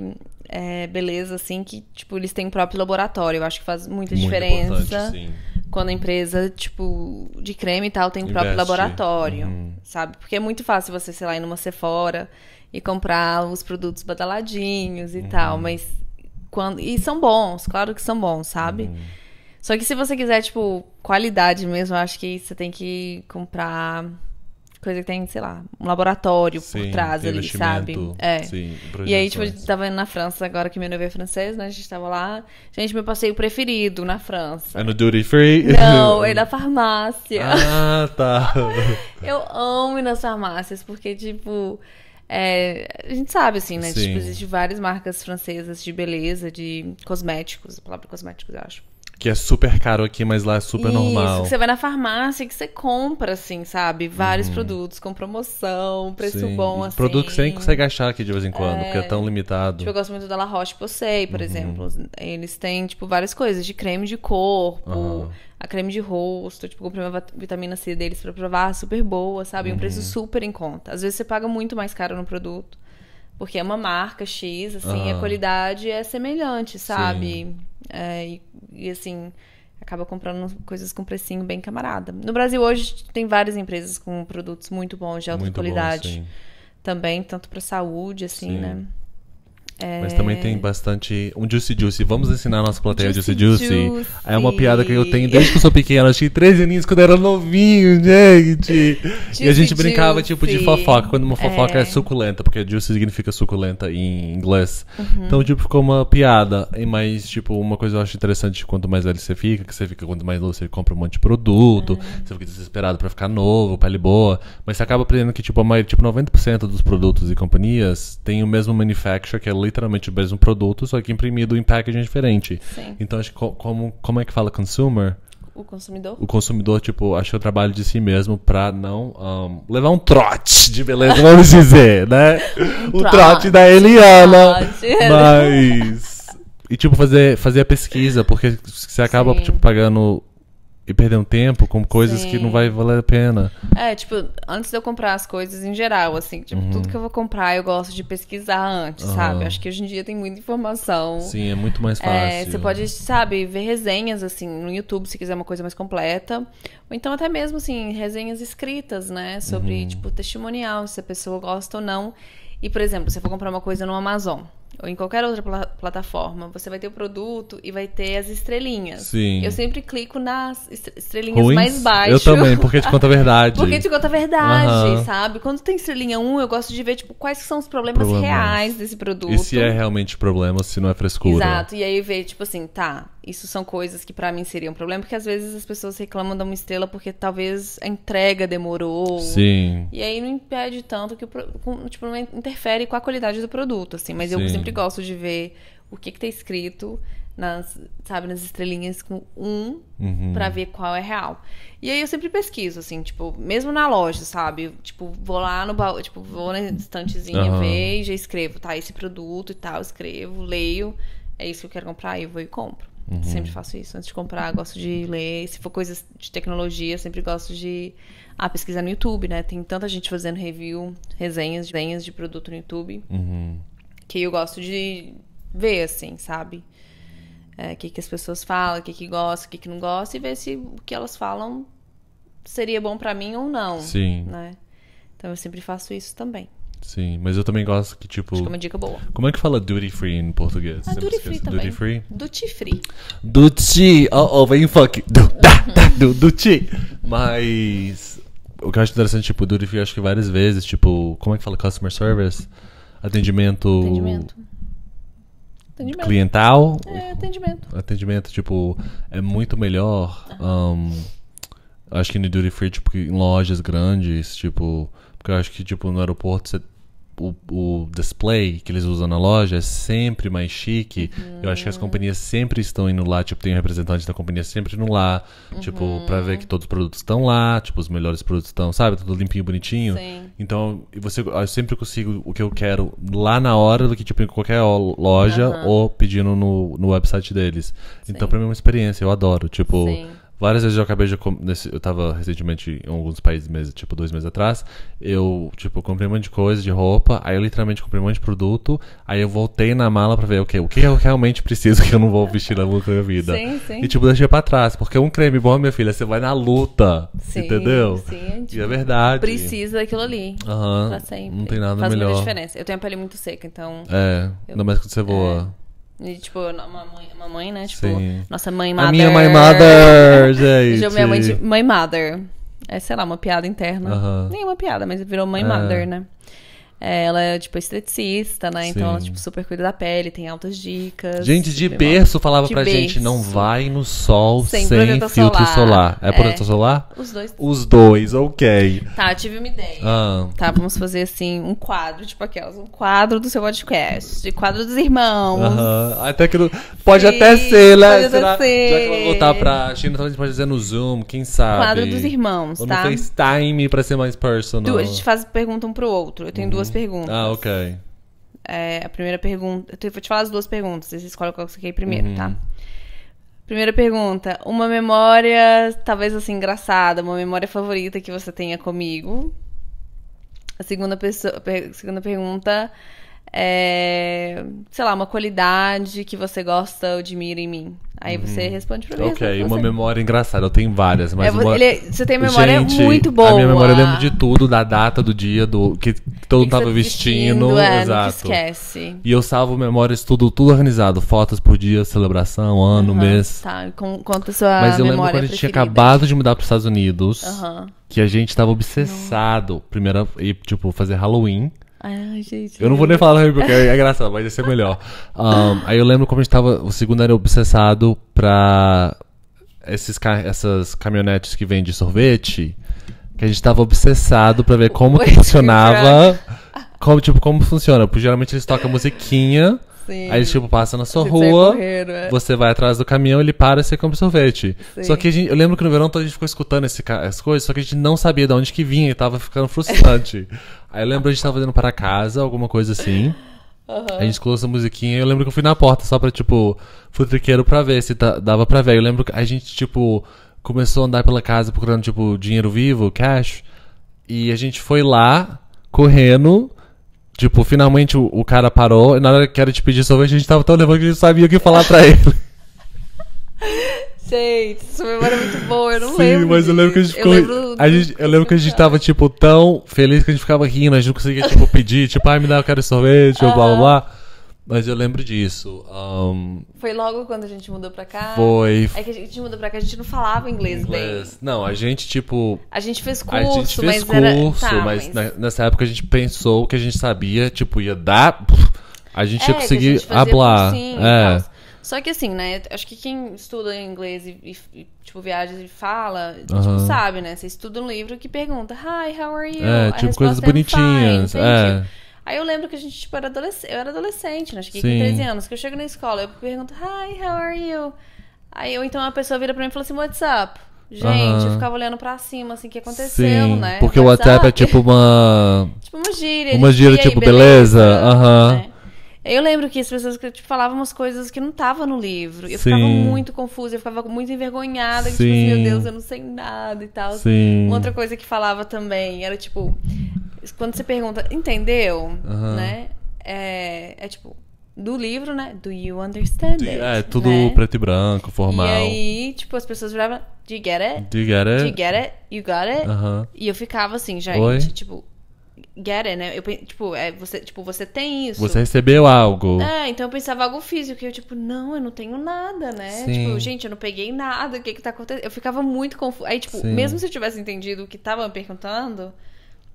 É, beleza, assim, que, tipo, eles têm o próprio laboratório. Eu acho que faz muita Muito diferença. Sim quando a empresa, tipo, de creme e tal tem o próprio laboratório, uhum. sabe? Porque é muito fácil você, sei lá, ir numa Sephora e comprar os produtos badaladinhos e uhum. tal, mas quando e são bons, claro que são bons, sabe? Uhum. Só que se você quiser, tipo, qualidade mesmo, eu acho que você tem que comprar coisa que tem, sei lá, um laboratório sim, por trás ali, sabe? É. Sim, e aí, tipo, a gente tava indo na França, agora que meu noivo é francês, né? A gente tava lá. Gente, meu passeio preferido na França. É no Duty Free? Não, é na farmácia. Ah, tá. Eu amo ir nas farmácias, porque, tipo. É, a gente sabe, assim, né? Tipo, sim. Tipo, existem várias marcas francesas de beleza, de cosméticos, a palavra cosméticos, eu acho que é super caro aqui, mas lá é super Isso, normal. Que você vai na farmácia que você compra, assim, sabe? Vários uhum. produtos com promoção, preço Sim. bom, assim. Produto que você nem assim. consegue achar aqui de vez em quando, é... porque é tão limitado. Tipo, eu gosto muito da La Roche-Posay, por uhum. exemplo. Eles têm, tipo, várias coisas de creme de corpo, uhum. a creme de rosto. Tipo, comprei uma vitamina C deles pra provar, super boa, sabe? Um preço uhum. super em conta. Às vezes você paga muito mais caro no produto. Porque é uma marca X, assim, uhum. a qualidade é semelhante, sabe? É, e, e, assim, acaba comprando coisas com precinho bem camarada. No Brasil hoje tem várias empresas com produtos muito bons de alta muito qualidade bom, também, tanto para saúde, assim, sim. né? É... Mas também tem é. bastante. Um Juicy Juicy. Vamos ensinar a nossa plateia Juicy Juicy. juicy. É uma piada que eu tenho desde que eu sou pequena. Eu tinha 13 aninhos quando eu era novinho, gente. Juicy, e a gente brincava juicy. tipo de fofoca, quando uma fofoca é, é suculenta, porque Juicy significa suculenta em inglês. Uhum. Então, tipo, ficou uma piada. Mas, tipo, uma coisa eu acho interessante quanto mais velho você fica, que você fica quanto mais novo, você compra um monte de produto, uhum. você fica desesperado pra ficar novo, pele boa. Mas você acaba aprendendo que, tipo, a maioria, tipo, 90% dos produtos e companhias tem o mesmo manufacturer, que é literalmente o mesmo produto, só que imprimido em packaging diferente. Sim. Então, acho que como, como é que fala consumer? O consumidor? O consumidor, tipo, achou o trabalho de si mesmo pra não um, levar um trote de beleza, vamos dizer, né? o trote, da Eliana. Mas. E, tipo, fazer, fazer a pesquisa, porque você acaba, Sim. tipo, pagando e perdendo tempo com coisas Sim. que não vai valer a pena. É, tipo, antes de eu comprar as coisas em geral, assim, tipo, uhum. tudo que eu vou comprar eu gosto de pesquisar antes, uhum. sabe? Acho que hoje em dia tem muita informação. Sim, é muito mais é, fácil. É, você pode, sabe, ver resenhas, assim, no YouTube, se quiser uma coisa mais completa. Ou então até mesmo, assim, resenhas escritas, né? Sobre, uhum. tipo, testemunhal, se a pessoa gosta ou não. E, por exemplo, se eu for comprar uma coisa no Amazon ou em qualquer outra pl plataforma, você vai ter o produto e vai ter as estrelinhas. Sim. Eu sempre clico nas estrelinhas Ruins? mais baixas. Eu também, porque te conta a verdade. porque te conta a verdade, uhum. sabe? Quando tem estrelinha 1, eu gosto de ver, tipo, quais são os problemas, problemas, reais desse produto. E se é realmente problema, se não é frescura. Exato. E aí ver, tipo assim, tá, isso são coisas que para mim seriam um problema, porque às vezes as pessoas reclamam da uma estrela porque talvez a entrega demorou. Sim. E aí não impede tanto que o tipo, não interfere com a qualidade do produto, assim. Mas Sim. eu sempre gosto de ver o que, que tá escrito nas, sabe, nas estrelinhas com um uhum. para ver qual é real. E aí eu sempre pesquiso, assim, tipo, mesmo na loja, sabe? Tipo, vou lá no baú, tipo, vou na estantezinha, uhum. vejo, escrevo, tá, esse produto e tal, escrevo, leio, é isso que eu quero comprar, aí eu vou e compro. Uhum. Sempre faço isso. Antes de comprar, gosto de ler. Se for coisas de tecnologia, sempre gosto de ah, pesquisar no YouTube, né? Tem tanta gente fazendo review, resenhas, resenhas de produto no YouTube. Uhum. Que eu gosto de ver, assim, sabe? É, o é, que, que as pessoas falam, o que, que gosta, o que, que não gosta, e ver se o que elas falam seria bom para mim ou não. Sim. Né? Então eu sempre faço isso também. Sim, mas eu também gosto que, tipo. Acho que é uma dica boa. Como é que fala duty free em português? Ah, duty free também. Duty free? Duty free. Duty! Oh, oh, vem fuck. Du, da, da, du, duty! Mas. O que eu acho interessante, tipo, duty free, acho que várias vezes, tipo, como é que fala customer service? Atendimento. Atendimento. atendimento. Cliental? É, atendimento. Atendimento, tipo, é muito melhor. Um, acho que no duty free, tipo, em lojas grandes, tipo porque eu acho que, tipo, no aeroporto você o, o, display que eles usam na loja é sempre mais chique. Uhum. Eu acho que as uhum. companhias sempre estão indo lá. Tipo, tem um representante da companhia sempre indo lá. Tipo, uhum. Tipo, pra ver que todos os produtos estão lá. Tipo, os melhores produtos estão, sabe? Tá tudo limpinho, bonitinho. Sim. Então, você, eu sempre consigo o que eu quero lá na hora do que, tipo, em qualquer loja uhum. ou pedindo no, no website deles. Então, Sim. Então, pra mim é uma experiência. Eu adoro. Tipo... Sim Várias vezes eu acabei de. Nesse, eu tava recentemente em alguns países, meses, tipo dois meses atrás. Eu, tipo, comprei um monte de coisa, de roupa. Aí eu literalmente comprei um monte de produto. Aí eu voltei na mala pra ver, que o que eu realmente preciso que eu não vou vestir na minha vida. Sim, sim. E, tipo, deixei pra trás. Porque um creme bom, minha filha, você vai na luta. Sim, entendeu? Sim, E é verdade. Precisa daquilo ali. Aham. Uhum, pra sempre. Não tem nada Faz melhor. Faz muita diferença. Eu tenho a pele muito seca, então. É. Eu, ainda mais quando você voa. É. E, tipo, uma mãe, uma mãe né? Tipo, Sim. nossa mãe mother. A minha mãe mother, gente. Tipo, minha mãe de mãe mother. É, sei lá, uma piada interna. Uh -huh. Nem uma piada, mas virou mãe é. mother, né? É, ela é, tipo, esteticista, né? Sim. Então ela, tipo, super cuida da pele, tem altas dicas. Gente, de berço falava de pra berço. gente, não vai no sol sem, sem filtro solar. solar. É, é protetor solar? Os dois. Os dois, ok. Tá, tive uma ideia. Ah. Tá, vamos fazer, assim, um quadro, tipo aquelas, um quadro do seu podcast, de quadro dos irmãos. Aham, até que... Pode Sim, até ser, né? Pode Será? até ser. Já que vou voltar pra China, a gente pode fazer no Zoom, quem sabe. Quadro dos irmãos, Ou tá? Ou no FaceTime, pra ser mais personal. Du... a gente faz pergunta um pro outro. Eu tenho hum. duas duas perguntas. Ah, ok. É, a primeira pergunta. Eu vou te falar as duas perguntas, você escolhe qual que você quer primeiro, tá? uhum. tá? Primeira pergunta, uma memória talvez assim engraçada, uma memória favorita que você tenha comigo. A segunda, pessoa, a segunda pergunta, é, sei lá, uma qualidade que você gosta ou admira em mim. Aí uhum. você hum. responde pra mim. Ok, uma memória engraçada. Eu tenho várias, mas é, uma... ele, é- Você tem memória Gente, muito boa. A minha memória eu lembro de tudo, da data, do dia, do que todo que tava vestindo. vestindo é, exato. esquece. E eu salvo memórias, tudo, tudo organizado. Fotos por dia, celebração, ano, uhum, mês. Tá, com, quanto a sua Mas eu lembro quando a gente tinha acabado de mudar pros Estados Unidos. Uhum. Que a gente tava obsessado. Primeiro, tipo, fazer Halloween. Ai, gente. Eu não vou nem falar porque é engraçado, mas ia ser melhor. Um, aí eu lembro como a gente tava. O segundo era obsessado pra esses, essas caminhonetes que vendem sorvete. Que a gente tava obsessado pra ver como funcionava. Como, tipo, como funciona. Porque geralmente eles tocam musiquinha. Sim. Aí tipo, passa na sua rua, é. você vai atrás do caminhão, ele para e você compra sorvete. Sim. Só que gente, eu lembro que no verão todo a gente ficou escutando esse, essas coisas, só que a gente não sabia de onde que vinha e tava ficando frustrante. Aí eu lembro a gente tava indo para casa, alguma coisa assim. Uhum. A gente escutou essa musiquinha eu lembro que eu fui na porta só pra, tipo, futriqueiro pra ver se dava pra ver. Eu lembro que a gente, tipo, começou a andar pela casa procurando, tipo, dinheiro vivo, cash. E a gente foi lá, correndo, Tipo, finalmente o, o, cara parou e na hora que era te pedir sorvete, a gente tava tão levando que a gente sabia o que falar pra ele. Gente, sua memória é muito boa, eu não Sim, lembro. Sim, mas eu lembro que a gente ficou. Eu lembro, a gente, eu lembro que a gente tava, tipo, tão feliz que a gente ficava rindo, a gente não conseguia, tipo, pedir, tipo, ai, me dá, eu quero sorvete, uhum. blá blá blá. Mas eu lembro disso. Um... Foi logo quando a gente mudou pra cá? Foi. É que a gente mudou pra cá, a gente não falava inglês, inglês. bem. Não, a gente, tipo. A gente fez curso, mas. A gente fez mas curso, era... tá, mas, mas... Na, nessa época a gente pensou que a gente sabia, tipo, ia dar. A gente é, ia conseguir gente É. Só que assim, né? Acho que quem estuda inglês e, e tipo, viaja e fala, uhum. tipo, sabe, né? Você estuda um livro que pergunta, Hi, how are you? É, a tipo, coisas é, bonitinhas. é. Aí eu lembro que a gente, tipo, era adolescente. Eu era adolescente, né? Cheguei Sim. com 13 anos. Que eu chego na escola, eu pergunto, hi, how are you? Aí então a pessoa vira pra mim e fala assim, what's up? Gente, uhum. eu ficava olhando pra cima, assim, o que aconteceu, Sim, né? Porque o WhatsApp é tipo uma. tipo uma gíria. Uma gíria, tipo, aí, beleza? Aham. Uhum. Né? Eu lembro que as pessoas tipo, falavam umas coisas que não estavam no livro. Eu Sim. ficava muito confusa, eu ficava muito envergonhada, que, tipo, assim, meu Deus, eu não sei nada e tal. Sim. Uma outra coisa que falava também era tipo, quando você pergunta, entendeu? Uhum. Né? É, é, tipo, do livro, né? Do you understand it? É, tudo né? preto e branco, formal. E aí, tipo, as pessoas viravam, do you get it? Do you get it? Do you get it? You got it? Uhum. E eu ficava assim, gente, Oi? tipo, get it, né? Eu, tipo, é, você, tipo, você tem isso. Você recebeu algo. É, então eu pensava algo físico. E eu, tipo, não, eu não tenho nada, né? Sim. Tipo, gente, eu não peguei nada, o que que tá acontecendo? Eu ficava muito confusa. Aí, tipo, Sim. mesmo se eu tivesse entendido o que tava me perguntando,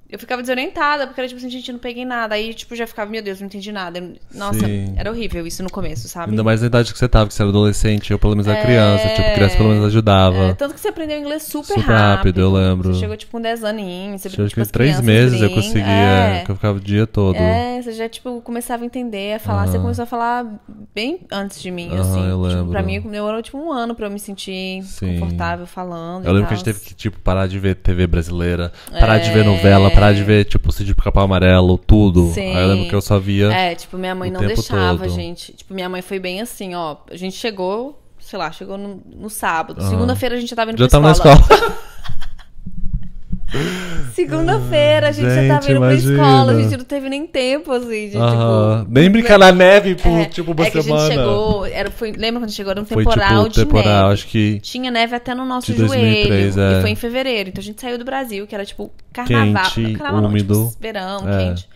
eu ficava desorientada, porque era tipo assim, gente, não peguei nada. Aí, tipo, já ficava, meu Deus, não entendi nada. Nossa, Sim. era horrível isso no começo, sabe? Ainda mais na idade que você tava, que você era adolescente, eu pelo menos era é... criança. Tipo, é. criança pelo menos ajudava. É, tanto que você aprendeu inglês super, super rápido. rápido. eu lembro. Você chegou, tipo, com 10 aninhos. Você, Chegou, tipo, em 3 meses eu conseguia, é. que eu ficava o dia todo. É, você já, tipo, começava a entender, a falar. Você começou a falar bem antes de mim, uhum, assim. Eu lembro. Tipo, pra mim, demorou, tipo, um ano pra eu me sentir Sim. confortável falando Eu lembro que a gente teve que, tipo, parar de ver TV brasileira, parar de ver é. novela, parar de ver, tipo, Cid Capão Amarelo, tudo. Sim. Aí eu lembro que eu só via. É, tipo, minha mãe não deixava, gente. Tipo, minha mãe foi bem assim, ó. A gente chegou, sei lá, chegou no, no sábado. Segunda-feira a gente já tava indo já pra tava escola. Na escola. Segunda-feira, a gente, tá gente, já tava indo imagina. pra escola, a gente não teve nem tempo, assim, de, uh -huh. tipo... Nem né? brincar na neve por, é, tipo, uma é semana. a gente chegou, era, foi, lembra quando chegou? Era um temporal foi, tipo, de temporal, neve. acho que... Tinha neve até no nosso 2003, joelho. É. E foi em fevereiro, então a gente saiu do Brasil, que era, tipo, carnaval. Quente, carnaval úmido. Não, tipo, verão, é. quente.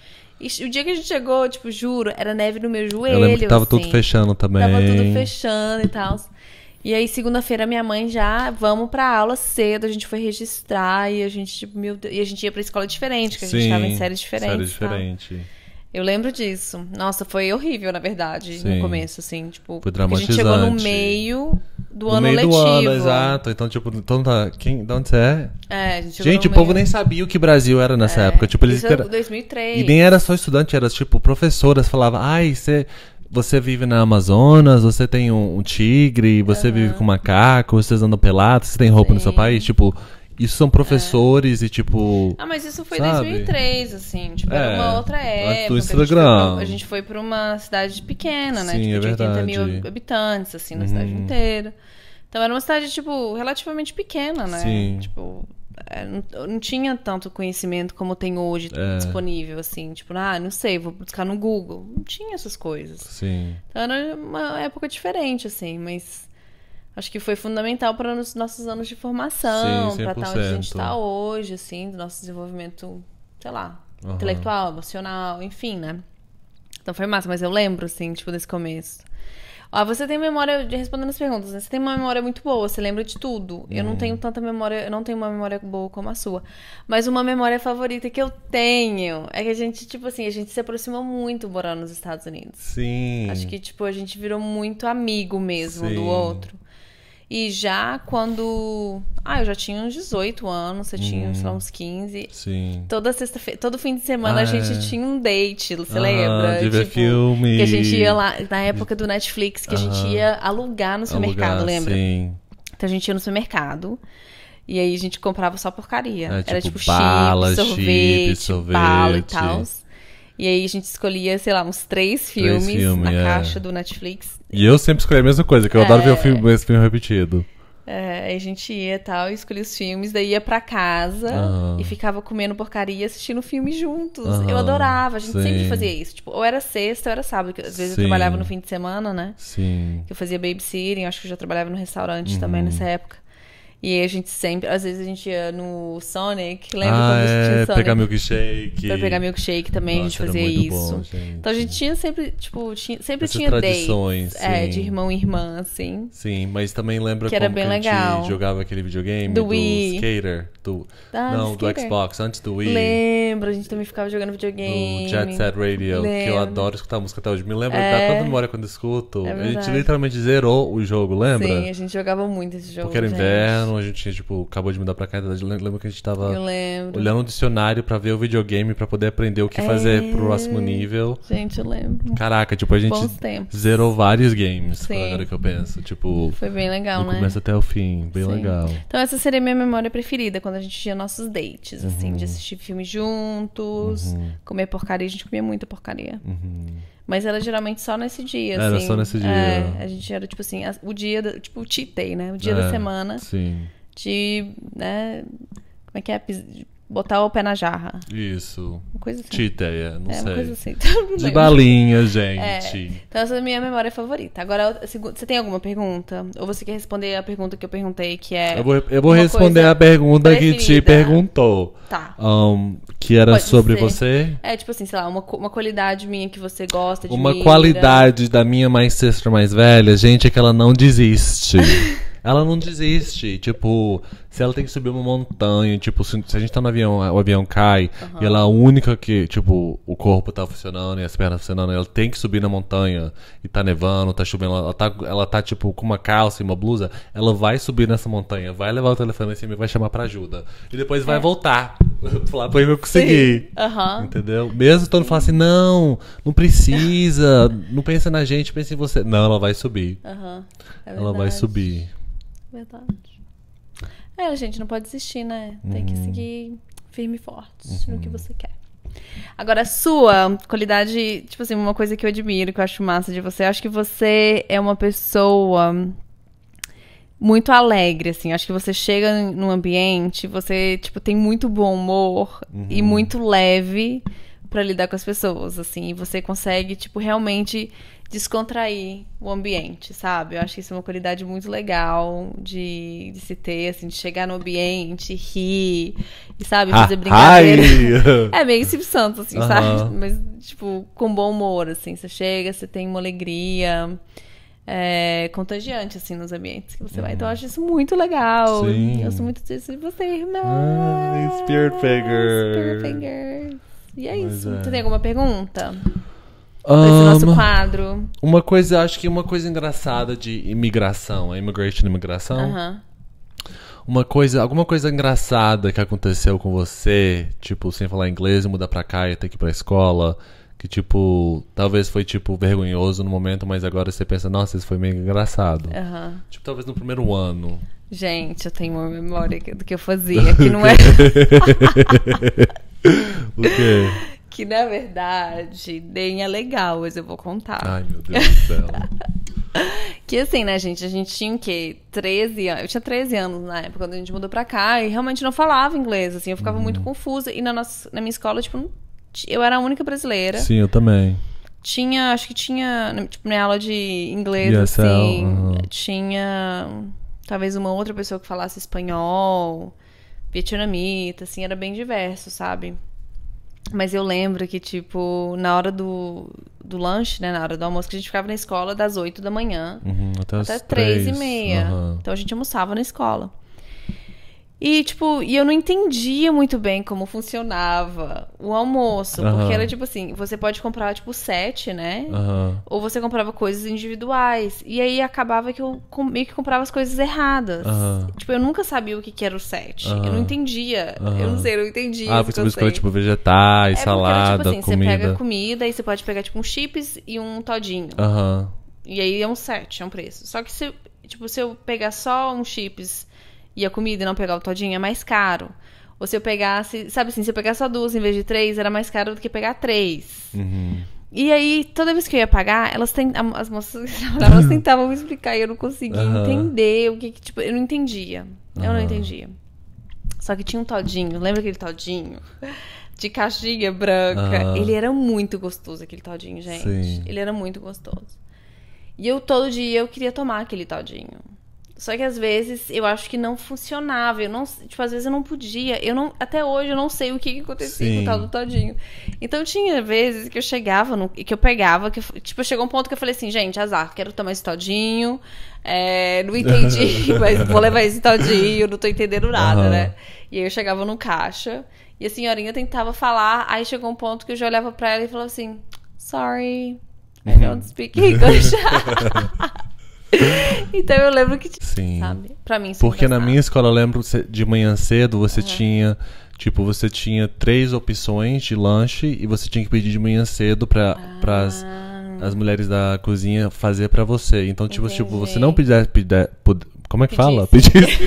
E o dia que a gente chegou, tipo, juro, era neve no meu joelho. Eu lembro que tava assim. tudo fechando também. Tava tudo fechando e tal. E aí, segunda-feira, minha mãe já, vamos pra aula cedo, a gente foi registrar e a gente, tipo, meu Deus, e a gente ia pra escola diferente, que a gente tava em série diferente. Série tá? diferente. Tá? Eu lembro disso. Nossa, foi horrível, na verdade, Sim. no começo, assim, tipo. Foi dramatizante. a gente chegou no meio do no ano meio letivo. Do ano, exato. Então, tipo, então tá. Quem, de onde você é? É, a gente Gente, o meio... povo nem sabia o que Brasil era nessa é, época. Tipo, eles. Isso é era 2003. E nem era só estudante, era tipo, professoras falavam, ai, você você vive na Amazonas, você tem um, um tigre, você uhum. vive com macaco, vocês andam pelados, você tem roupa Sim. no seu país, tipo, isso são professores é. e tipo. Ah, mas isso foi em 2003, assim. Tipo, é, era uma outra época. Instagram. A gente foi pra uma cidade pequena, né? Sim, tipo, é de verdade. 80 mil habitantes, assim, na hum. cidade uhum. inteira. Então era uma cidade, tipo, relativamente pequena, né? Sim. Tipo, é, não tinha tanto conhecimento como tem hoje é. disponível, assim. Tipo, ah, não sei, vou buscar no Google. Não tinha essas coisas. Sim. Então era uma época diferente, assim, mas acho que foi fundamental para os nossos anos de formação, para estar onde a gente está hoje, assim, do nosso desenvolvimento, sei lá, uhum. intelectual, emocional, enfim, né? Então foi massa, mas eu lembro, assim, tipo, desse começo. Ó, você tem memória de respondendo as perguntas, né? Você tem uma memória muito boa, você lembra de tudo. Hum. Eu não hum. tenho tanta memória, eu não tenho uma memória boa como a sua. Mas uma memória favorita que eu tenho é que a gente, tipo assim, a gente se aproximou muito morando nos Estados Unidos. Sim. Acho que, tipo, a gente virou muito amigo mesmo Sim. do outro. E já quando. Ah, eu já tinha uns 18 anos, você tinha uhum. sei uns 15. Sim. Toda sexta-feira, todo fim de semana ah, a gente é. tinha um date, você ah, lembra? De ver tipo, filme. Que a gente ia lá, na época do Netflix, que ah, a gente ia alugar no supermercado, alugar, lembra? Sim. Então a gente ia no supermercado. E aí a gente comprava só porcaria. É, Era tipo, tipo bala, sorvete, chips, sorvete, bala e tal. E aí a gente escolhia, sei lá, uns três filmes três na é. caixa do Netflix. E eu sempre escolhi a mesma coisa, que eu é... adoro ver o é. filme, esse filme repetido. É, aí a gente ia e tal, escolhia os filmes, daí ia pra casa ah. e ficava comendo porcaria assistindo filme juntos. eu ah, adorava, a gente sim. sempre fazia isso. Tipo, ou era sexta ou era sábado, que às vezes sim. eu trabalhava no fim de semana, né? Sim. Que eu fazia babysitting, acho que eu já trabalhava no restaurante uhum. também nessa época. E a gente sempre, às vezes a gente ia no Sonic, lembra ah, quando é, tinha Sonic? pegar milkshake. Pra pegar milkshake também Nossa, a gente fazia isso. Bom, gente. Então a gente tinha sempre, tipo, tinha, sempre Essas tinha tradições, dates, é, de irmão e irmã, assim. Sim, mas também lembra que era bem que legal. a gente jogava aquele videogame do, do Wii. Skater, do ah, Não, do, do Xbox, antes do Wii. Lembro, a gente também ficava jogando videogame. Do Jet Set Radio, que eu adoro escutar música até hoje. Me lembra, é... dá tanta memória quando escuto. É a gente literalmente zerou o jogo, lembra? Sim, a gente jogava muito esse jogo. Porque era gente. inverno ano a gente, tipo, acabou de mudar pra cá. Tá? Eu lembro que a gente tava olhando o dicionário pra ver o videogame pra poder aprender o que é... fazer pro é. próximo nível. Gente, eu lembro. Caraca, tipo, a gente zerou vários games, agora que eu penso. Tipo. Foi bem legal, né? Começa até o fim, bem Sim. legal. Então essa seria a minha memória preferida, quando a gente tinha nossos dates, uhum. assim, de uhum. assistir filmes juntos, uhum. comer porcaria, a gente comia muita porcaria. Uhum. Mas era geralmente só nesse dia, era assim. só nesse dia. É, a gente era, tipo assim, o dia, da, tipo, o cheat day, né? O dia é, da semana. Sim. De, né? Como é que é? botar o pé na jarra. Isso. Uma coisa assim. Titeia, é, não é, sei. Uma coisa assim. Então, de balinha, é, gente. É. Então essa é a minha memória favorita. Agora, você tem alguma pergunta? Ou você quer responder a pergunta que eu perguntei, que é. Eu vou, eu vou responder a pergunta preferida. que te perguntou. Tá. Um, que era Pode sobre ser. você? É, tipo assim, sei lá, uma, uma qualidade minha que você gosta de Uma qualidade né? da minha mais sexta mais velha, gente, é que ela não desiste. ela não desiste. Tipo, se ela tem que subir uma montanha, tipo, se, a gente tá no avião, o avião cai, uhum. e ela é a única que, tipo, o corpo tá funcionando e as pernas funcionando, ela tem que subir na montanha e tá nevando, tá chovendo, ela tá, ela tá tipo, com uma calça e uma blusa, ela vai subir nessa montanha, vai levar o telefone em cima e vai chamar pra ajuda. E depois é. vai voltar. falar pra eu conseguir. Uhum. Entendeu? Mesmo todo mundo falar assim, não, não precisa, não pensa na gente, pensa em você. Não, ela vai subir. Uhum. É ela vai subir. Verdade. É, a gente não pode desistir, né? Tem uhum. que seguir firme e forte uhum. no que uhum. você quer. Agora, a sua qualidade, tipo assim, uma coisa que eu admiro, que eu acho massa de você, acho que você é uma pessoa muito alegre, assim. Acho que você chega num ambiente, você, tipo, tem muito bom humor uhum. e muito leve para lidar com as pessoas, assim. E você consegue, tipo, realmente descontrair o ambiente, sabe? Eu acho que isso é uma qualidade muito legal de, de se ter, assim, de chegar no ambiente, rir, e, sabe, fazer ah, brincadeira. Ai. é meio Silvio Santos, assim, uhum. sabe? Mas, tipo, com bom humor, assim, você chega, você tem uma alegria. É, contagiante, assim, nos ambientes que você vai. Então, eu acho isso muito legal. Sim. Eu sou muito triste de você, irmã. Ah, Spirit Spearfinger. E é Mas isso. É. Você tem alguma pergunta? um, nosso quadro. Uma coisa, acho que uma coisa engraçada de imigração, immigration, imigração. Uh Uma coisa, alguma coisa engraçada que aconteceu com você, tipo, sem falar inglês, mudar pra cá e ter que ir pra escola, que tipo, talvez foi tipo vergonhoso no momento, mas agora você pensa, nossa, isso foi meio engraçado. Tipo, talvez no primeiro ano. Gente, eu tenho uma memória do que eu fazia, que não é. o quê? que na verdade nem é legal, mas eu vou contar. Ai, meu Deus do céu. que assim, né, gente? A gente tinha o quê? 13 anos. Eu tinha 13 anos na época quando a gente mudou pra cá e realmente não falava inglês, assim, eu ficava uhum. muito confusa. E na, nossa, na minha escola, tipo, eu era a única brasileira. Sim, eu também. Tinha, acho que tinha, né, tipo, minha aula de inglês, ESL, é assim, uhum. tinha talvez uma outra pessoa que falasse espanhol, vietnamita, assim, era bem diverso, sabe? Mas eu lembro que, tipo, na hora do, do lanche, né? Na hora do almoço, que a gente ficava na escola das 8 da manhã uhum, até, até as 3 e meia. Uhum. Então a gente almoçava na escola. E, tipo, e eu não entendia muito bem como funcionava o almoço. Uhum. Porque era tipo assim, você pode comprar, tipo, sete, né? Uhum. Ou você comprava coisas individuais. E aí acabava que eu meio que comprava as coisas erradas. Uhum. Tipo, eu nunca sabia o que, que era o sete. Eu não entendia. Eu não sei, eu não entendia. Ah, porque você tipo, vegetais, é tipo salada, tipo, assim, comida. Você pega comida e você pode pegar, tipo, um chips e um todinho. E aí é um sete, é um preço. Só que se, tipo, se eu pegar só um chips e a comida e não pegar o todinho é mais caro. Ou se eu pegasse, sabe assim, se eu pegasse só duas em vez de três, era mais caro do que pegar três. Uhum. E aí, toda vez que eu ia pagar, elas tent... as moças elas uhum. tentavam me explicar e eu não conseguia uhum. entender o que, que, tipo, eu não entendia. Uhum. Eu não entendia. Só que tinha um todinho, lembra aquele todinho? De caixinha branca. Ele era muito gostoso, aquele todinho, gente. Sim. Ele era muito gostoso. E eu, todo dia, eu queria tomar aquele todinho. Só que às vezes eu acho que não funcionava. Eu não, tipo, às vezes eu não podia. Eu não, até hoje eu não sei o que, que acontecia Sim. com o tal do todinho. Então tinha vezes que eu chegava, no, que eu pegava, que eu, tipo, chegou um ponto que eu falei assim, gente, azar, quero tomar esse todinho. É, não entendi, mas vou levar esse todinho, não tô entendendo nada, uhum. né? E aí eu chegava no caixa e a senhorinha tentava falar, aí chegou um ponto que eu já olhava para ela e falava assim: "Sorry, I uhum. don't speak English". então eu lembro que Sim. sabe? Pra mim, é Porque na minha escola eu lembro de manhã cedo você uhum. tinha. Tipo, você tinha três opções de lanche e você tinha que pedir de manhã cedo para ah. pras as mulheres da cozinha fazer para você. Então, tipo, Entendi. tipo, você não pedir, pedir Como é que pedisse. fala? Pedisse.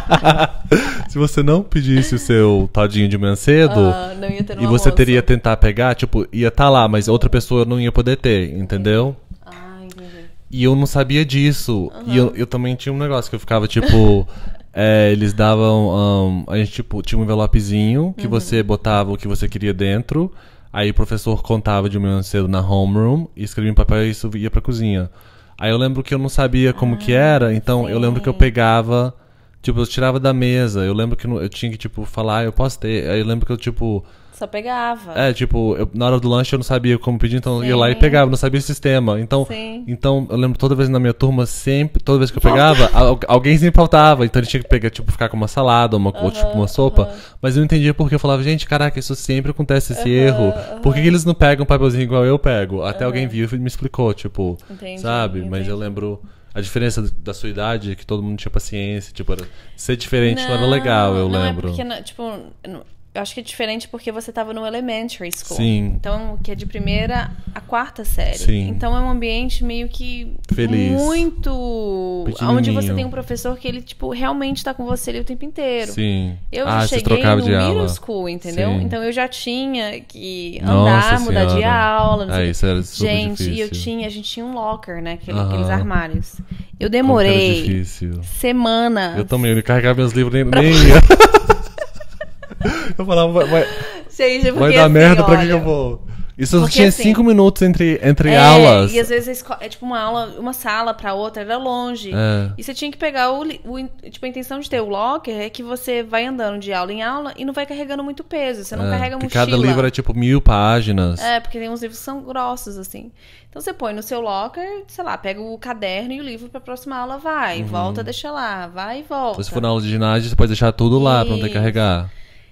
Se você não pedisse o seu todinho de manhã cedo, uh, e você teria tentar pegar, tipo, ia estar tá lá, mas outra pessoa não ia poder ter, entendeu? É. E eu não sabia disso. Uhum. E eu, eu também tinha um negócio que eu ficava tipo. é, eles davam. Um, a gente tipo, tinha um envelopezinho que uhum. você botava o que você queria dentro. Aí o professor contava de manhã cedo na homeroom e escrevia em papel e isso ia pra cozinha. Aí eu lembro que eu não sabia como ah, que era, então sim. eu lembro que eu pegava. Tipo, eu tirava da mesa. Eu lembro que eu tinha que, tipo, falar, ah, eu posso ter. Aí eu lembro que eu, tipo, só pegava. É, tipo, eu, na hora do lanche eu não sabia como pedir, então Sim. eu ia lá e pegava, não sabia o sistema. Então, Sim. então eu lembro toda vez na minha turma, sempre, toda vez que eu pegava, alguém sempre faltava. Então ele tinha que pegar, tipo, ficar com uma salada, uma, uhum, ou tipo uma sopa. Uhum. Mas eu não entendia porque eu falava, gente, caraca, isso sempre acontece esse uhum, erro. Por que, que, eles não pegam um papelzinho igual eu pego? Até alguém viu e me explicou, tipo, entendi, sabe? Entendi. Mas eu lembro a diferença da sua idade, que todo mundo tinha paciência, tipo, era, ser diferente não, não era legal, eu não, é lembro. É porque, tipo, eu acho que é diferente porque você estava no elementary school. Sim. Então, que é de primeira a quarta série. Sim. Então é um ambiente meio que Feliz. muito onde você tem um professor que ele tipo realmente está com você ali o tempo inteiro. Sim. Eu ah, já cheguei no middle school, entendeu? Sim. Então eu já tinha que andar, Nossa mudar senhora. de aula, não sei. É, isso era super gente, difícil. e eu tinha, a gente tinha um locker, né, aquele, uh -huh. aqueles armários. Eu demorei semana. Eu também, eu carregava meus livros nem, pra... nem Eu falava, vai, Gente, é vai dar assim, merda, pra olha, que eu vou? Isso porque, tinha assim, cinco minutos entre, entre é, aulas. E às vezes é tipo uma aula, uma sala pra outra, era longe. É. E você tinha que pegar o, o, Tipo, a intenção de ter o locker é que você vai andando de aula em aula e não vai carregando muito peso. Você não é, carrega mochila. Cada livro é tipo mil páginas. É, porque tem uns livros que são grossos, assim. Então você põe no seu locker, sei lá, pega o caderno e o livro pra próxima aula vai. Uhum. Volta, deixa lá. Vai e volta. se for na aula de ginásio, você pode deixar tudo lá Isso. pra não ter que carregar.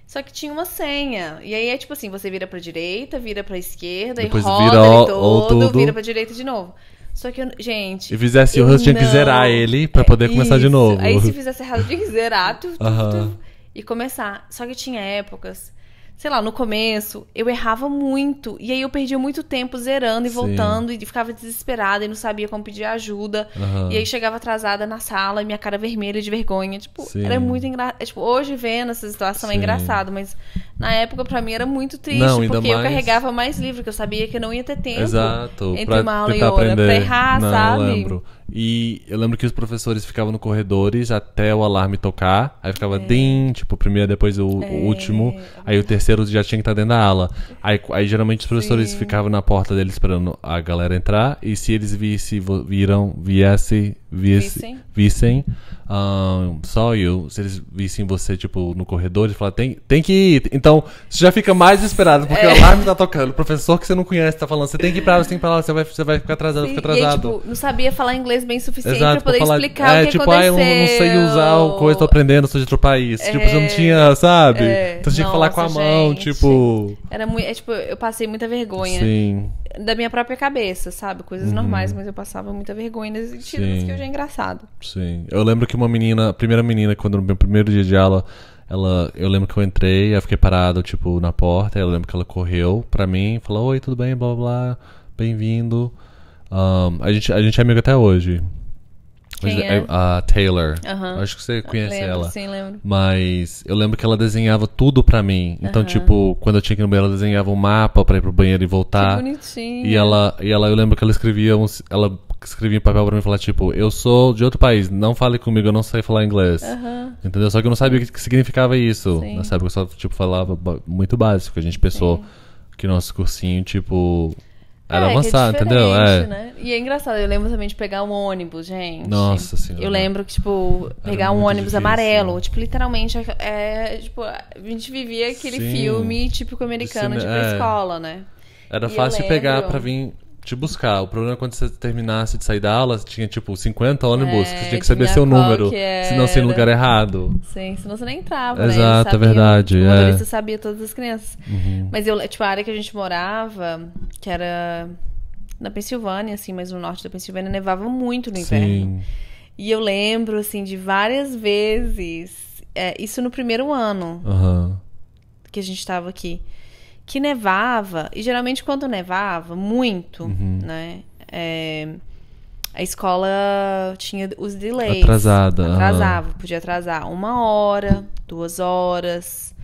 Só que tinha uma senha. E aí é tipo assim, você vira pra direita, vira pra esquerda Depois e roda vira ele todo, vira pra direita de novo. Só que, eu, gente. E fizesse erro, eu tinha que zerar ele pra é poder é começar isso. de novo. Aí se fizesse errado, tinha que zerar tudo, tu, uh -huh. tu, e começar. Só que tinha épocas sei lá, no começo, eu errava muito. E aí eu perdia muito tempo zerando e Sim. voltando e ficava desesperada e não sabia como pedir ajuda. Uhum. E aí chegava atrasada na sala e minha cara vermelha de vergonha. Tipo, Sim. era muito engraçado. Tipo, hoje vendo essa situação é Sim. é engraçado, mas na época pra mim era muito triste, não, porque mais... eu carregava mais livro, que eu sabia que eu não ia ter tempo Exato, entre uma aula e outra aprender. pra errar, não, sabe? Lembro. E eu lembro que os professores ficavam no corredores até o alarme tocar. Aí ficava é. din, tipo, o primeiro, depois o, é. o, último. É aí o terceiro já tinha que estar tá dentro da ala. Aí, aí geralmente os professores Sim. ficavam na porta deles esperando a galera entrar. E se eles vissem, viram, viesse, viesse, vissem, vissem um, saw you, se eles vissem você, tipo, no corredor, eles falam, tem, tem que ir. Então, você já fica mais desesperado, porque é. o alarme tá tocando. O professor que você não conhece tá falando, você tem que ir pra lá, você tem que ir pra lá, você vai, você vai ficar atrasado, Sim, fica atrasado. E, tipo, não sabia falar inglês bem suficiente Exato, pra poder falar, explicar é, o que tipo, aconteceu. tipo, ah, eu não, sei usar o coisa, tô aprendendo, sou de outro país. É. Tipo, você não é. tinha, sabe? É. Então, você tinha Nossa, que falar com a mão, tipo... Era muito, é, tipo, eu passei muita vergonha. Sim. Da minha própria cabeça, sabe? Coisas uhum. normais, mas eu passava muita vergonha nesse sentido, que hoje é engraçado. Sim. Eu lembro que uma menina, a primeira menina, quando no meu primeiro dia de aula, ela, eu lembro que eu entrei, eu fiquei parado, tipo, na porta, eu lembro que ela correu pra mim, falou, oi, tudo bem, blá, blá, blá bem-vindo. Um, a, gente, a gente é amigo até hoje. Quem é? é? A Taylor. Acho que você conhece lembro, ela. Sim, lembro. Mas eu lembro que ela desenhava tudo pra mim. Então, tipo, quando eu tinha que ir no banheiro, ela desenhava um mapa pra ir pro banheiro e voltar. Que bonitinho. E ela, e ela eu lembro que ela escrevia uns. Ela escrevia em papel pra mim e tipo, eu sou de outro país, não fale comigo, eu não sei falar inglês. Uhum. Entendeu? Só que eu não sabia o que significava isso. Sim. Nessa época eu só, tipo, falava muito básico. A gente pensou Sim. que nosso cursinho, tipo, era é, avançar, é entendeu? É. Né? E é engraçado, eu lembro também de pegar um ônibus, gente. Nossa senhora. Eu lembro que, tipo, pegar um ônibus difícil. amarelo. Tipo, literalmente, é, é, tipo, a gente vivia aquele Sim. filme típico americano de, cine... de tipo, é. escola, né? Era e fácil lembro... pegar pra vir te buscar. O problema é quando você terminasse de sair da aula, tinha tipo 50 ônibus, é, que você tinha que saber seu número. É. Senão você ia no lugar errado. Sim, senão você nem entrava, né? Exato, né? é verdade. O motorista é. sabia todas as crianças. Uhum. Mas eu, tipo, a área que a gente morava, que era na Pensilvânia, assim, mas no norte da Pensilvânia, nevava muito no inverno. Sim. E eu lembro, assim, de várias vezes. É, isso no primeiro ano uhum. que a gente estava aqui que nevava, e geralmente quando nevava, muito, uhum. né? É, a escola tinha os delays. Atrasada. Atrasava, podia atrasar uma hora, duas horas,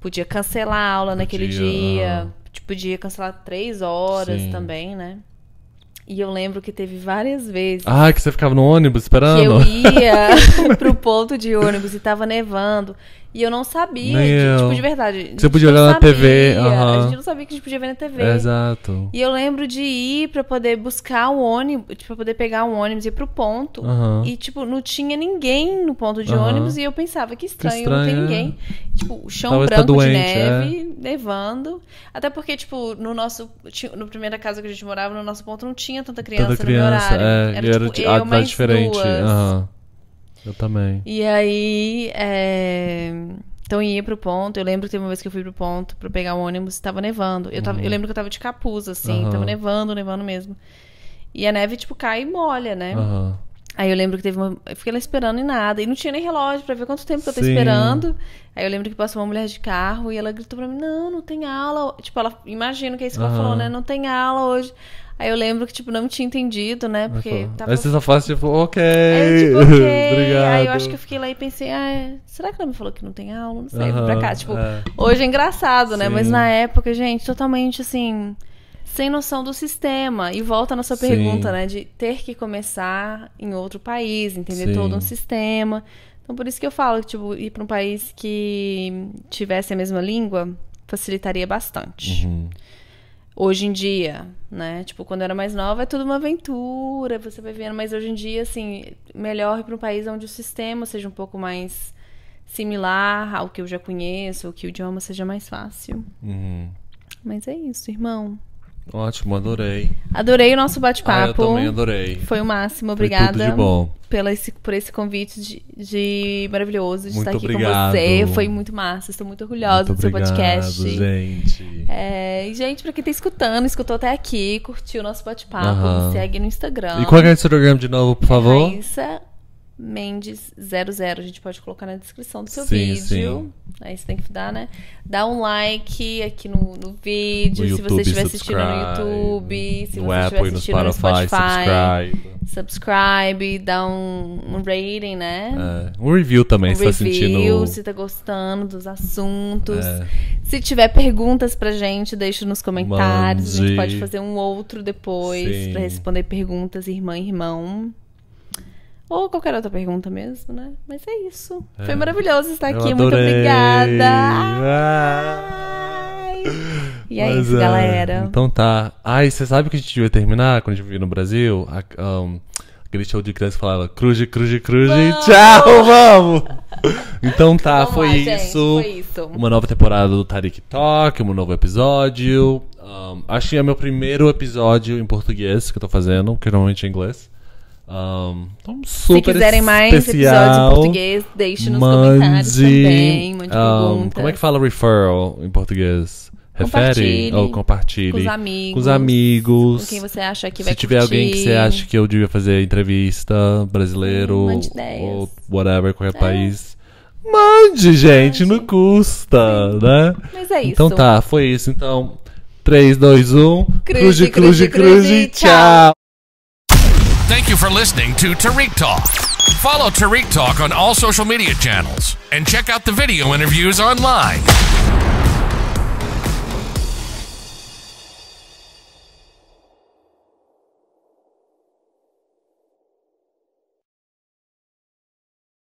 podia cancelar a aula podia. naquele dia, tipo, podia cancelar três horas Sim. também, né? E eu lembro que teve várias vezes. Ah, que você ficava no ônibus esperando? Que eu ia pro ponto de ônibus e tava nevando. E eu não sabia tipo, de verdade. Você podia olhar na TV. A gente não sabia que a gente podia ver na TV. Exato. E eu lembro de ir pra poder buscar o ônibus, tipo, pra poder pegar um ônibus e ir pro ponto. E, tipo, não tinha ninguém no ponto de ônibus. E eu pensava, que estranho, que estranho não tem é. ninguém. Tipo, o chão Talvez tá branco tá doente, de neve, é. nevando. Até porque, tipo, no nosso. No primeira casa que a gente morava, no nosso ponto não tinha tanta criança, tanta criança no meu horário. É, era, era tipo, ah, eu tá mais diferente. Duas. Eu também. E aí. É... Então ia pro ponto. Eu lembro que teve uma vez que eu fui pro ponto pra pegar o ônibus e tava nevando. Eu, tava, uhum. eu lembro que eu tava de capuz, assim. Uhum. Tava nevando, nevando mesmo. E a neve, tipo, cai e molha, né? Uhum. Aí eu lembro que teve uma. Eu fiquei lá esperando e nada. E não tinha nem relógio pra ver quanto tempo que eu tô esperando. Aí eu lembro que passou uma mulher de carro e ela gritou pra mim: Não, não tem aula. Tipo, ela imagino que é isso que ela falou, né? Não tem aula hoje. Aí eu lembro que, tipo, não tinha entendido, né? Porque tava... Aí você só faz, tipo, assim, ok. É, tipo, ok. Obrigado. Aí eu tipo, acho que eu fiquei lá e pensei, ah, é, será que ela me falou que não tem aula? Não sei, uhum. pra cá. Tipo, é. hoje é engraçado, né? Sim. Mas na época, gente, totalmente assim sem noção do sistema. E volta na sua Sim. pergunta, né? De ter que começar em outro país, entender Sim. todo um sistema. Então, por isso que eu falo que, tipo, ir para um país que tivesse a mesma língua facilitaria bastante. Uhum hoje em dia, né? Tipo, quando eu era mais nova, é tudo uma aventura, você vai vendo, mas hoje em dia, assim, melhor ir para um país onde o sistema seja um pouco mais similar ao que eu já conheço, ou que o idioma seja mais fácil. Uhum. Mas é isso, irmão. Ótimo, adorei. Adorei o nosso bate-papo. Ah, eu também adorei. Foi o máximo, obrigada. Foi tudo de bom. Pela esse, por esse convite de, de maravilhoso de muito estar aqui obrigado. com você. Foi muito massa, estou muito orgulhosa muito do seu podcast. Gente. É, gente, pra quem tá escutando, escutou até aqui, curtiu o nosso bate-papo, me segue no Instagram. E qual é o Instagram de novo, por favor? Raíssa Mendes 00. A gente pode colocar na descrição do seu sim, vídeo. Sim. Aí você tem que dar, né? Dá um like aqui no, no vídeo. No se YouTube, você estiver assistindo no YouTube, se no você Apple, estiver assistindo no Spotify, Spotify subscribe. subscribe, dá um, um rating, né? É. Um review também, um se tá review, tá sentindo. Se tá gostando dos assuntos. É. Se tiver perguntas pra gente, deixa nos comentários. Mande. A gente pode fazer um outro depois Sim. pra responder perguntas, irmã e irmão. Ou qualquer outra pergunta mesmo, né? Mas é isso. É. Foi maravilhoso estar Eu aqui. Adorei. Muito obrigada. Ah. E é Mas, isso, é. galera. Então tá. Ai, você sabe que a gente ia terminar quando a gente veio no Brasil? A, um, aquele show de criança falava cruze, cruze, cruze. Vamos! Tchau, vamos! então tá, vamos foi, lá, isso. foi isso. Uma nova temporada do Tarik Talk, um novo episódio. Um, acho que é meu primeiro episódio em português que eu tô fazendo, que normalmente é em inglês. Um, então, super Se quiserem mais episódios em português, deixe nos mande, comentários também. Mande um, Como é que fala referral em português? Refere ou compartilhe com os amigos. Com os amigos. Com quem você acha que vai Se curtir. tiver alguém que você acha que eu devia fazer entrevista, brasileiro hum, ou whatever, qualquer é. país. Mande, gente, Mande. não custa, Sim. né? Mas é então isso. Então tá, foi isso. Então, 3, 2, 1. Cruze, Cruz cruze, cruze, cruze tchau. for listening to Tariq Talk. Follow Tariq Talk on all social media channels and check out the video interviews online.